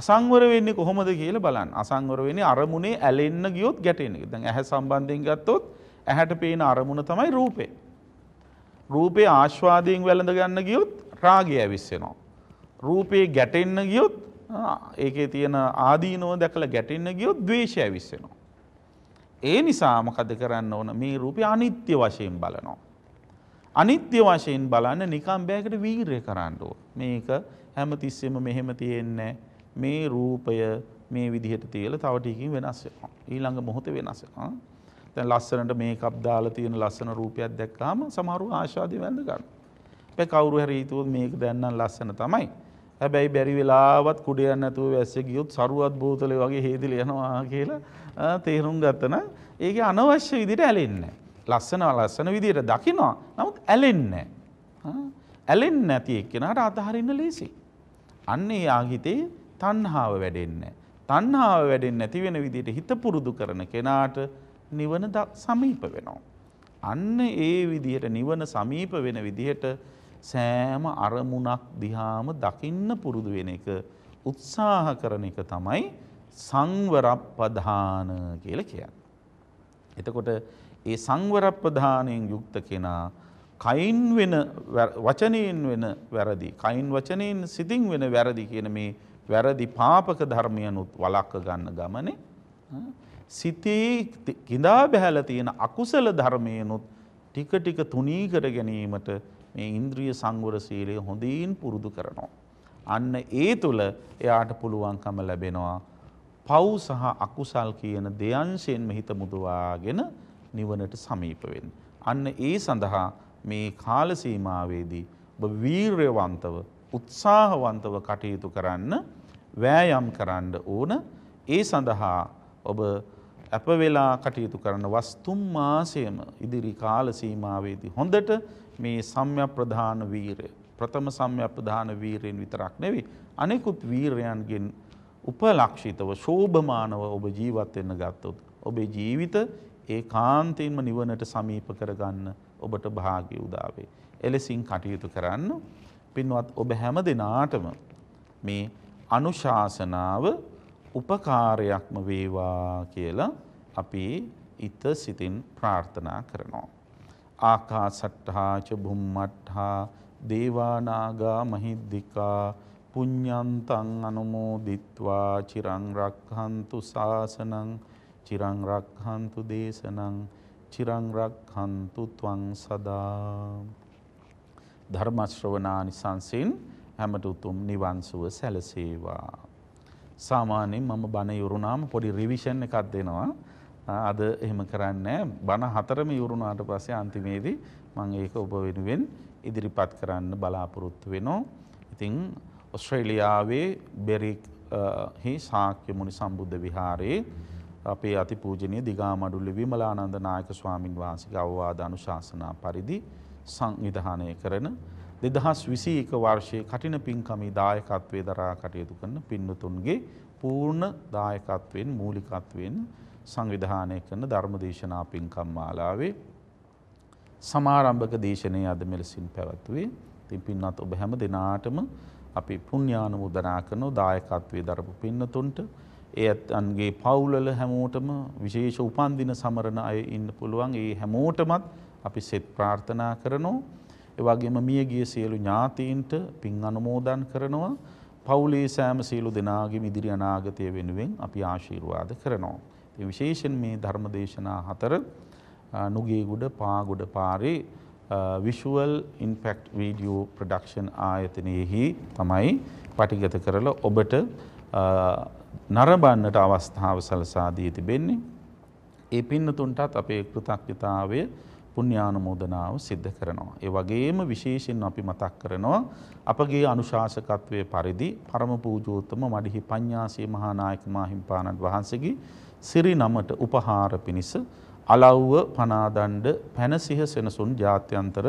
අසංවර වෙන්නේ කොහොමද කියලා බලන්න. අසංවර වෙන්නේ අරමුණේ ඇලෙන්න ගියොත් ගැටෙන එක. දැන් ඇහැ සම්බන්ධයෙන් ගත්තොත් ඇහැට පේන අරමුණ තමයි රූපේ. රූපේ ආස්වාදයෙන් වැළඳ ගන්න ගියොත් රාගය ඇවිස්සෙනවා. රූපේ ගැටෙන්න ගියොත් ඒකේ තියෙන ආදීනෝ දැකලා ගැටෙන්න ගියොත් ද්වේෂය ඇවිස්සෙනවා. ඒ නිසා මොකද කරන්න ඕන මේ රූපය අනිත්‍ය වශයෙන් බලනවා. අනිත්‍ය වශයෙන් බලන්න නිකම් බෑකට වීරය කරන්න ඕන. මේක හැමතිස්සෙම මෙහෙම තියෙන්නේ මේ රූපය මේ විදිහට තියලා තව ටිකකින් වෙනස් වෙනවා. ඊළඟ මොහොතේ වෙනස් වෙනවා. දැන් ලස්සනට මේකප් දාලා තියෙන ලස්සන රූපයක් දැක්කාම සමහරව ආශාදේ වැඳ ගන්නවා. හැබැයි කවුරු හරි හිතුවොත් මේක දැන් නම් ලස්සන තමයි. හැබැයි බැරි වෙලාවත් කුඩයක් නැතුව වැස්ස ගියොත් සරුවත් බෝතලේ වගේ හේදිල යනවා කියලා තේරුම් ගත්තන ඒකේ අනවශ්‍ය විදිහට ඇලෙන්නේ නැහැ. ලස්සන ලස්සන විදියට දකිනවා නමුත් ඇලෙන්නේ ඇලෙන්නේ නැති එක්කෙනාට අතහරින්න ලේසි. අන්න ඒ ආගිතේ තණ්හාව වැඩෙන්නේ. තණ්හාව වැඩෙන්නේ නැති වෙන විදියට හිත පුරුදු කරන කෙනාට නිවන සමීප වෙනවා. අන්න ඒ විදියට නිවන සමීප වෙන විදිහට සෑම අරමුණක් දිහාම දකින්න පුරුදු වෙන එක උත්සාහ කරන එක තමයි සංවරප්පදාන කියලා කියන්නේ. එතකොට ඒ සංවර ප්‍රධානයෙන් යුක්ත කෙනා කයින් වෙන වචනයෙන් වෙන වැරදි. කයින් වචනයෙන් සිතින් වෙන වැරදි කියන මේ වැරදි පාපක ධර්මයනුත් වලක්ක ගන්න ගමනේ. සිතේ කිඳා බැහැල තියෙන අකුසල ධර්මයනුත් ටික ටික තුනී කර ගැනීමට මේ ඉන්ද්‍රිය සංවර සීලය හොඳින් පුරුදු කරනවා. අන්න ඒ තුළ එයාට පුළුවන්කම ලැබෙනවා පව් සහ අකුසල් කියන දෙයන්ශයෙන්ම හිත මුදවාගෙන නිවනට සමීප වෙන්න. අන්න ඒ සඳහා මේ කාල සීමාවේදී ඔබ වීරයවන්තව උත්සාහවන්තව කටයුතු කරන්න වෑයම් කරන්න ඕන ඒ සඳහා ඔබ අප වෙලා කටයුතු කරන වස්තුම් මාසයම ඉදිරි කාල සීමාවේදී හොඳට මේ සම්‍යප්‍රධාන වීරය ප්‍රථම සම්‍යප්‍රධාන වීරයෙන් විතරක් නෙවෙයි අනෙකුත් වීරයන්ගෙන් උපලක්ෂිතව ශෝභමානව ඔබ ජීවත් වෙන්න ගත්තොත් ඔබේ ජීවිත ඒ කාන්තයෙන්ම නිවනට සමීප කරගන්න ඔබට භාග්‍ය උදාවේ. එලෙසින් කටයුතු කරන්න පින්වත් ඔබ හැම දෙනාටම මේ අනුශාසනාව උපකාරයක්ම වේවා කියලා අපි ඉත සිතින් ප්‍රාර්ථනා කරනවා. ආකාසට්ඨාච බුම්මට්ඨා දේවානාගා මහිද්దికා පුඤ්ඤන්තං අනුමෝදිත්වා චිරං රක්ඛන්තු ශාසනං චිරං රක්ඛන්තු දේශනං චිරං රක්ඛන්තු ත්වං සදා ධර්ම ශ්‍රවණානි සංසින් හැමට උතුම් නිවන් සුව සැලසේවා සාමාන්‍යයෙන් මම බණ යුරුනාම පොඩි රිවිෂන් එකක් දෙනවා අද එහෙම කරන්නේ බණ හතරම යුරුනාට පස්සේ අන්තිමේදී මම ඒක ඔබ වෙනුවෙන් ඉදිරිපත් කරන්න බලාපොරොත්තු වෙනවා ඉතින් ඔස්ට්‍රේලියාවේ බෙරික් හි ශාක්‍ය මුනි සම්බුද්ධ විහාරයේ අපේ අති පූජනය දිගාමඩුල්ලි විමලානන්ද නායක ස්වාමින් වහන්සික අවවාද අනුශාසනා පරිදි සංවිධානය කරන දෙදහස් විසි එක වර්ෂයේ කටින පින්කමි දායකත්වේ දරා කටයුතු කරන පින්නතුන්ගේ පූර්ණ දායකත්වෙන් මූලිකත්වෙන් සංවිධානය කරන ධර්මදේශනා පින්කම් මාලාවේ සමාරම්භක දේශනය අද මෙලෙසින් පැවැත්වේ තින් පින්නත් ඔබ හැම දෙනාටම අපි පුුණ්ඥාන මුදනා කරනෝ දායකත්වේ දරපු පින්නතුන්ට ඒ අන්ගේ පවුලල හැමෝටම විශේෂ උපන්දින සමරණ අය ඉන්න පුළුවන් ඒ හැමෝටමත් අපි සෙත් ප්‍රාර්ථනා කරනෝ. එවගේම මියගිය සියලු ඥාතීන්ට පින් අනුමෝදන් කරනවා පවුලේ සෑම සියලු දෙනාගේ ඉදිරි අනාගතය වෙනුවෙන් අපි ආශීර්වාද කරනවා. ඒ විශේෂයෙන් මේ ධර්මදේශනා හතර නුගේගුඩ පාගොඩ පාරේ විශුවල් ඉන්ෆෙක්ට් වීඩියෝ ප්‍රඩක්ෂන් ආයතනයෙහි තමයි පටිගත කරලා ඔබට නරඹන්නට අවස්ථාව සලසා දී තිබෙන්නේ. ඒ පින්නතුන්ටත් අපේ කෘතඥතාවය පුණ්‍යානුමෝදනාව සිද්ධ කරනවා. ඒ වගේම විශේෂයෙන් අපි මතක් කරනවා අපගේ අනුශාසකත්වයේ පරිදි පරම පූජෝත්තම මඩිහි පඤ්ඤාසී මහානායක මාහිම්පාණන් වහන්සේගේ සිරි නමට උපහාර පිණිස අලව්ව පනාදණ්ඩ පැනසිහ සෙනසුන් ජාත්‍යන්තර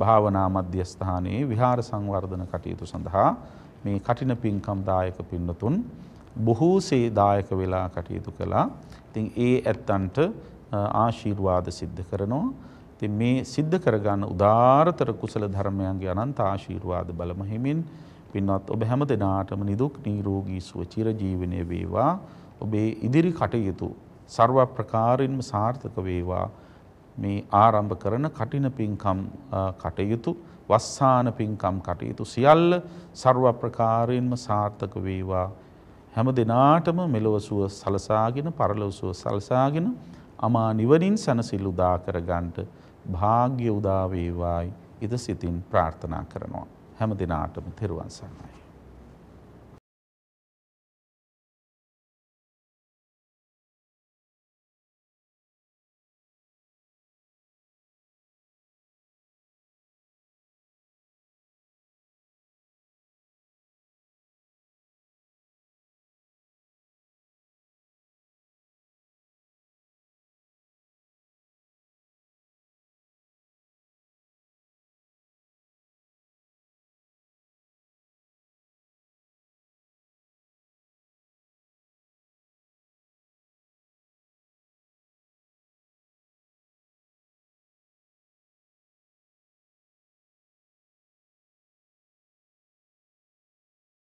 භාවනා මධ්‍යස්ථානයේ විහාර සංවර්ධන කටයුතු සඳහා මේ කටින පින්කම් දායක පින්නතුන් බොහෝසේ දායක වෙලා කටයුතු කළා. ඉතින් ඒ ඇත්තන්ට ආශිර්වාද සිද්ධ කරනවා. ඉතින් මේ සිද්ධ කරගන්න උදාාරතර කුසල ධර්මයන්ගේ අනන්ත ආශිර්වාද බලම හිමින් පින්වත් ඔබ හැම දෙනාටම නිදුක් නිරෝගී සුව චිරජීවනය වේවා. ඔබේ ඉදිරි කටයුතු ਸਰව ප්‍රකාරින්ම සාර්ථක වේවා. මේ ආරම්භ කරන කටින පින්කම් කටයුතු වස්සාන පින්කම් කටයුතු සියල්ල ਸਰව ප්‍රකාරයෙන්ම සාර්ථක වේවා. හැම දෙනාටම මෙලොවසුව සලසාගෙන පරලොවසුව සලසාගෙන අමා නිවනින් සැනසිල් උදා කරගන්ට භාග්‍ය උදා වේවායි ඉද සිතින් ප්‍රාර්ථනා කරනවා. හැම දිනාටම තෙරුවන් සරණයි.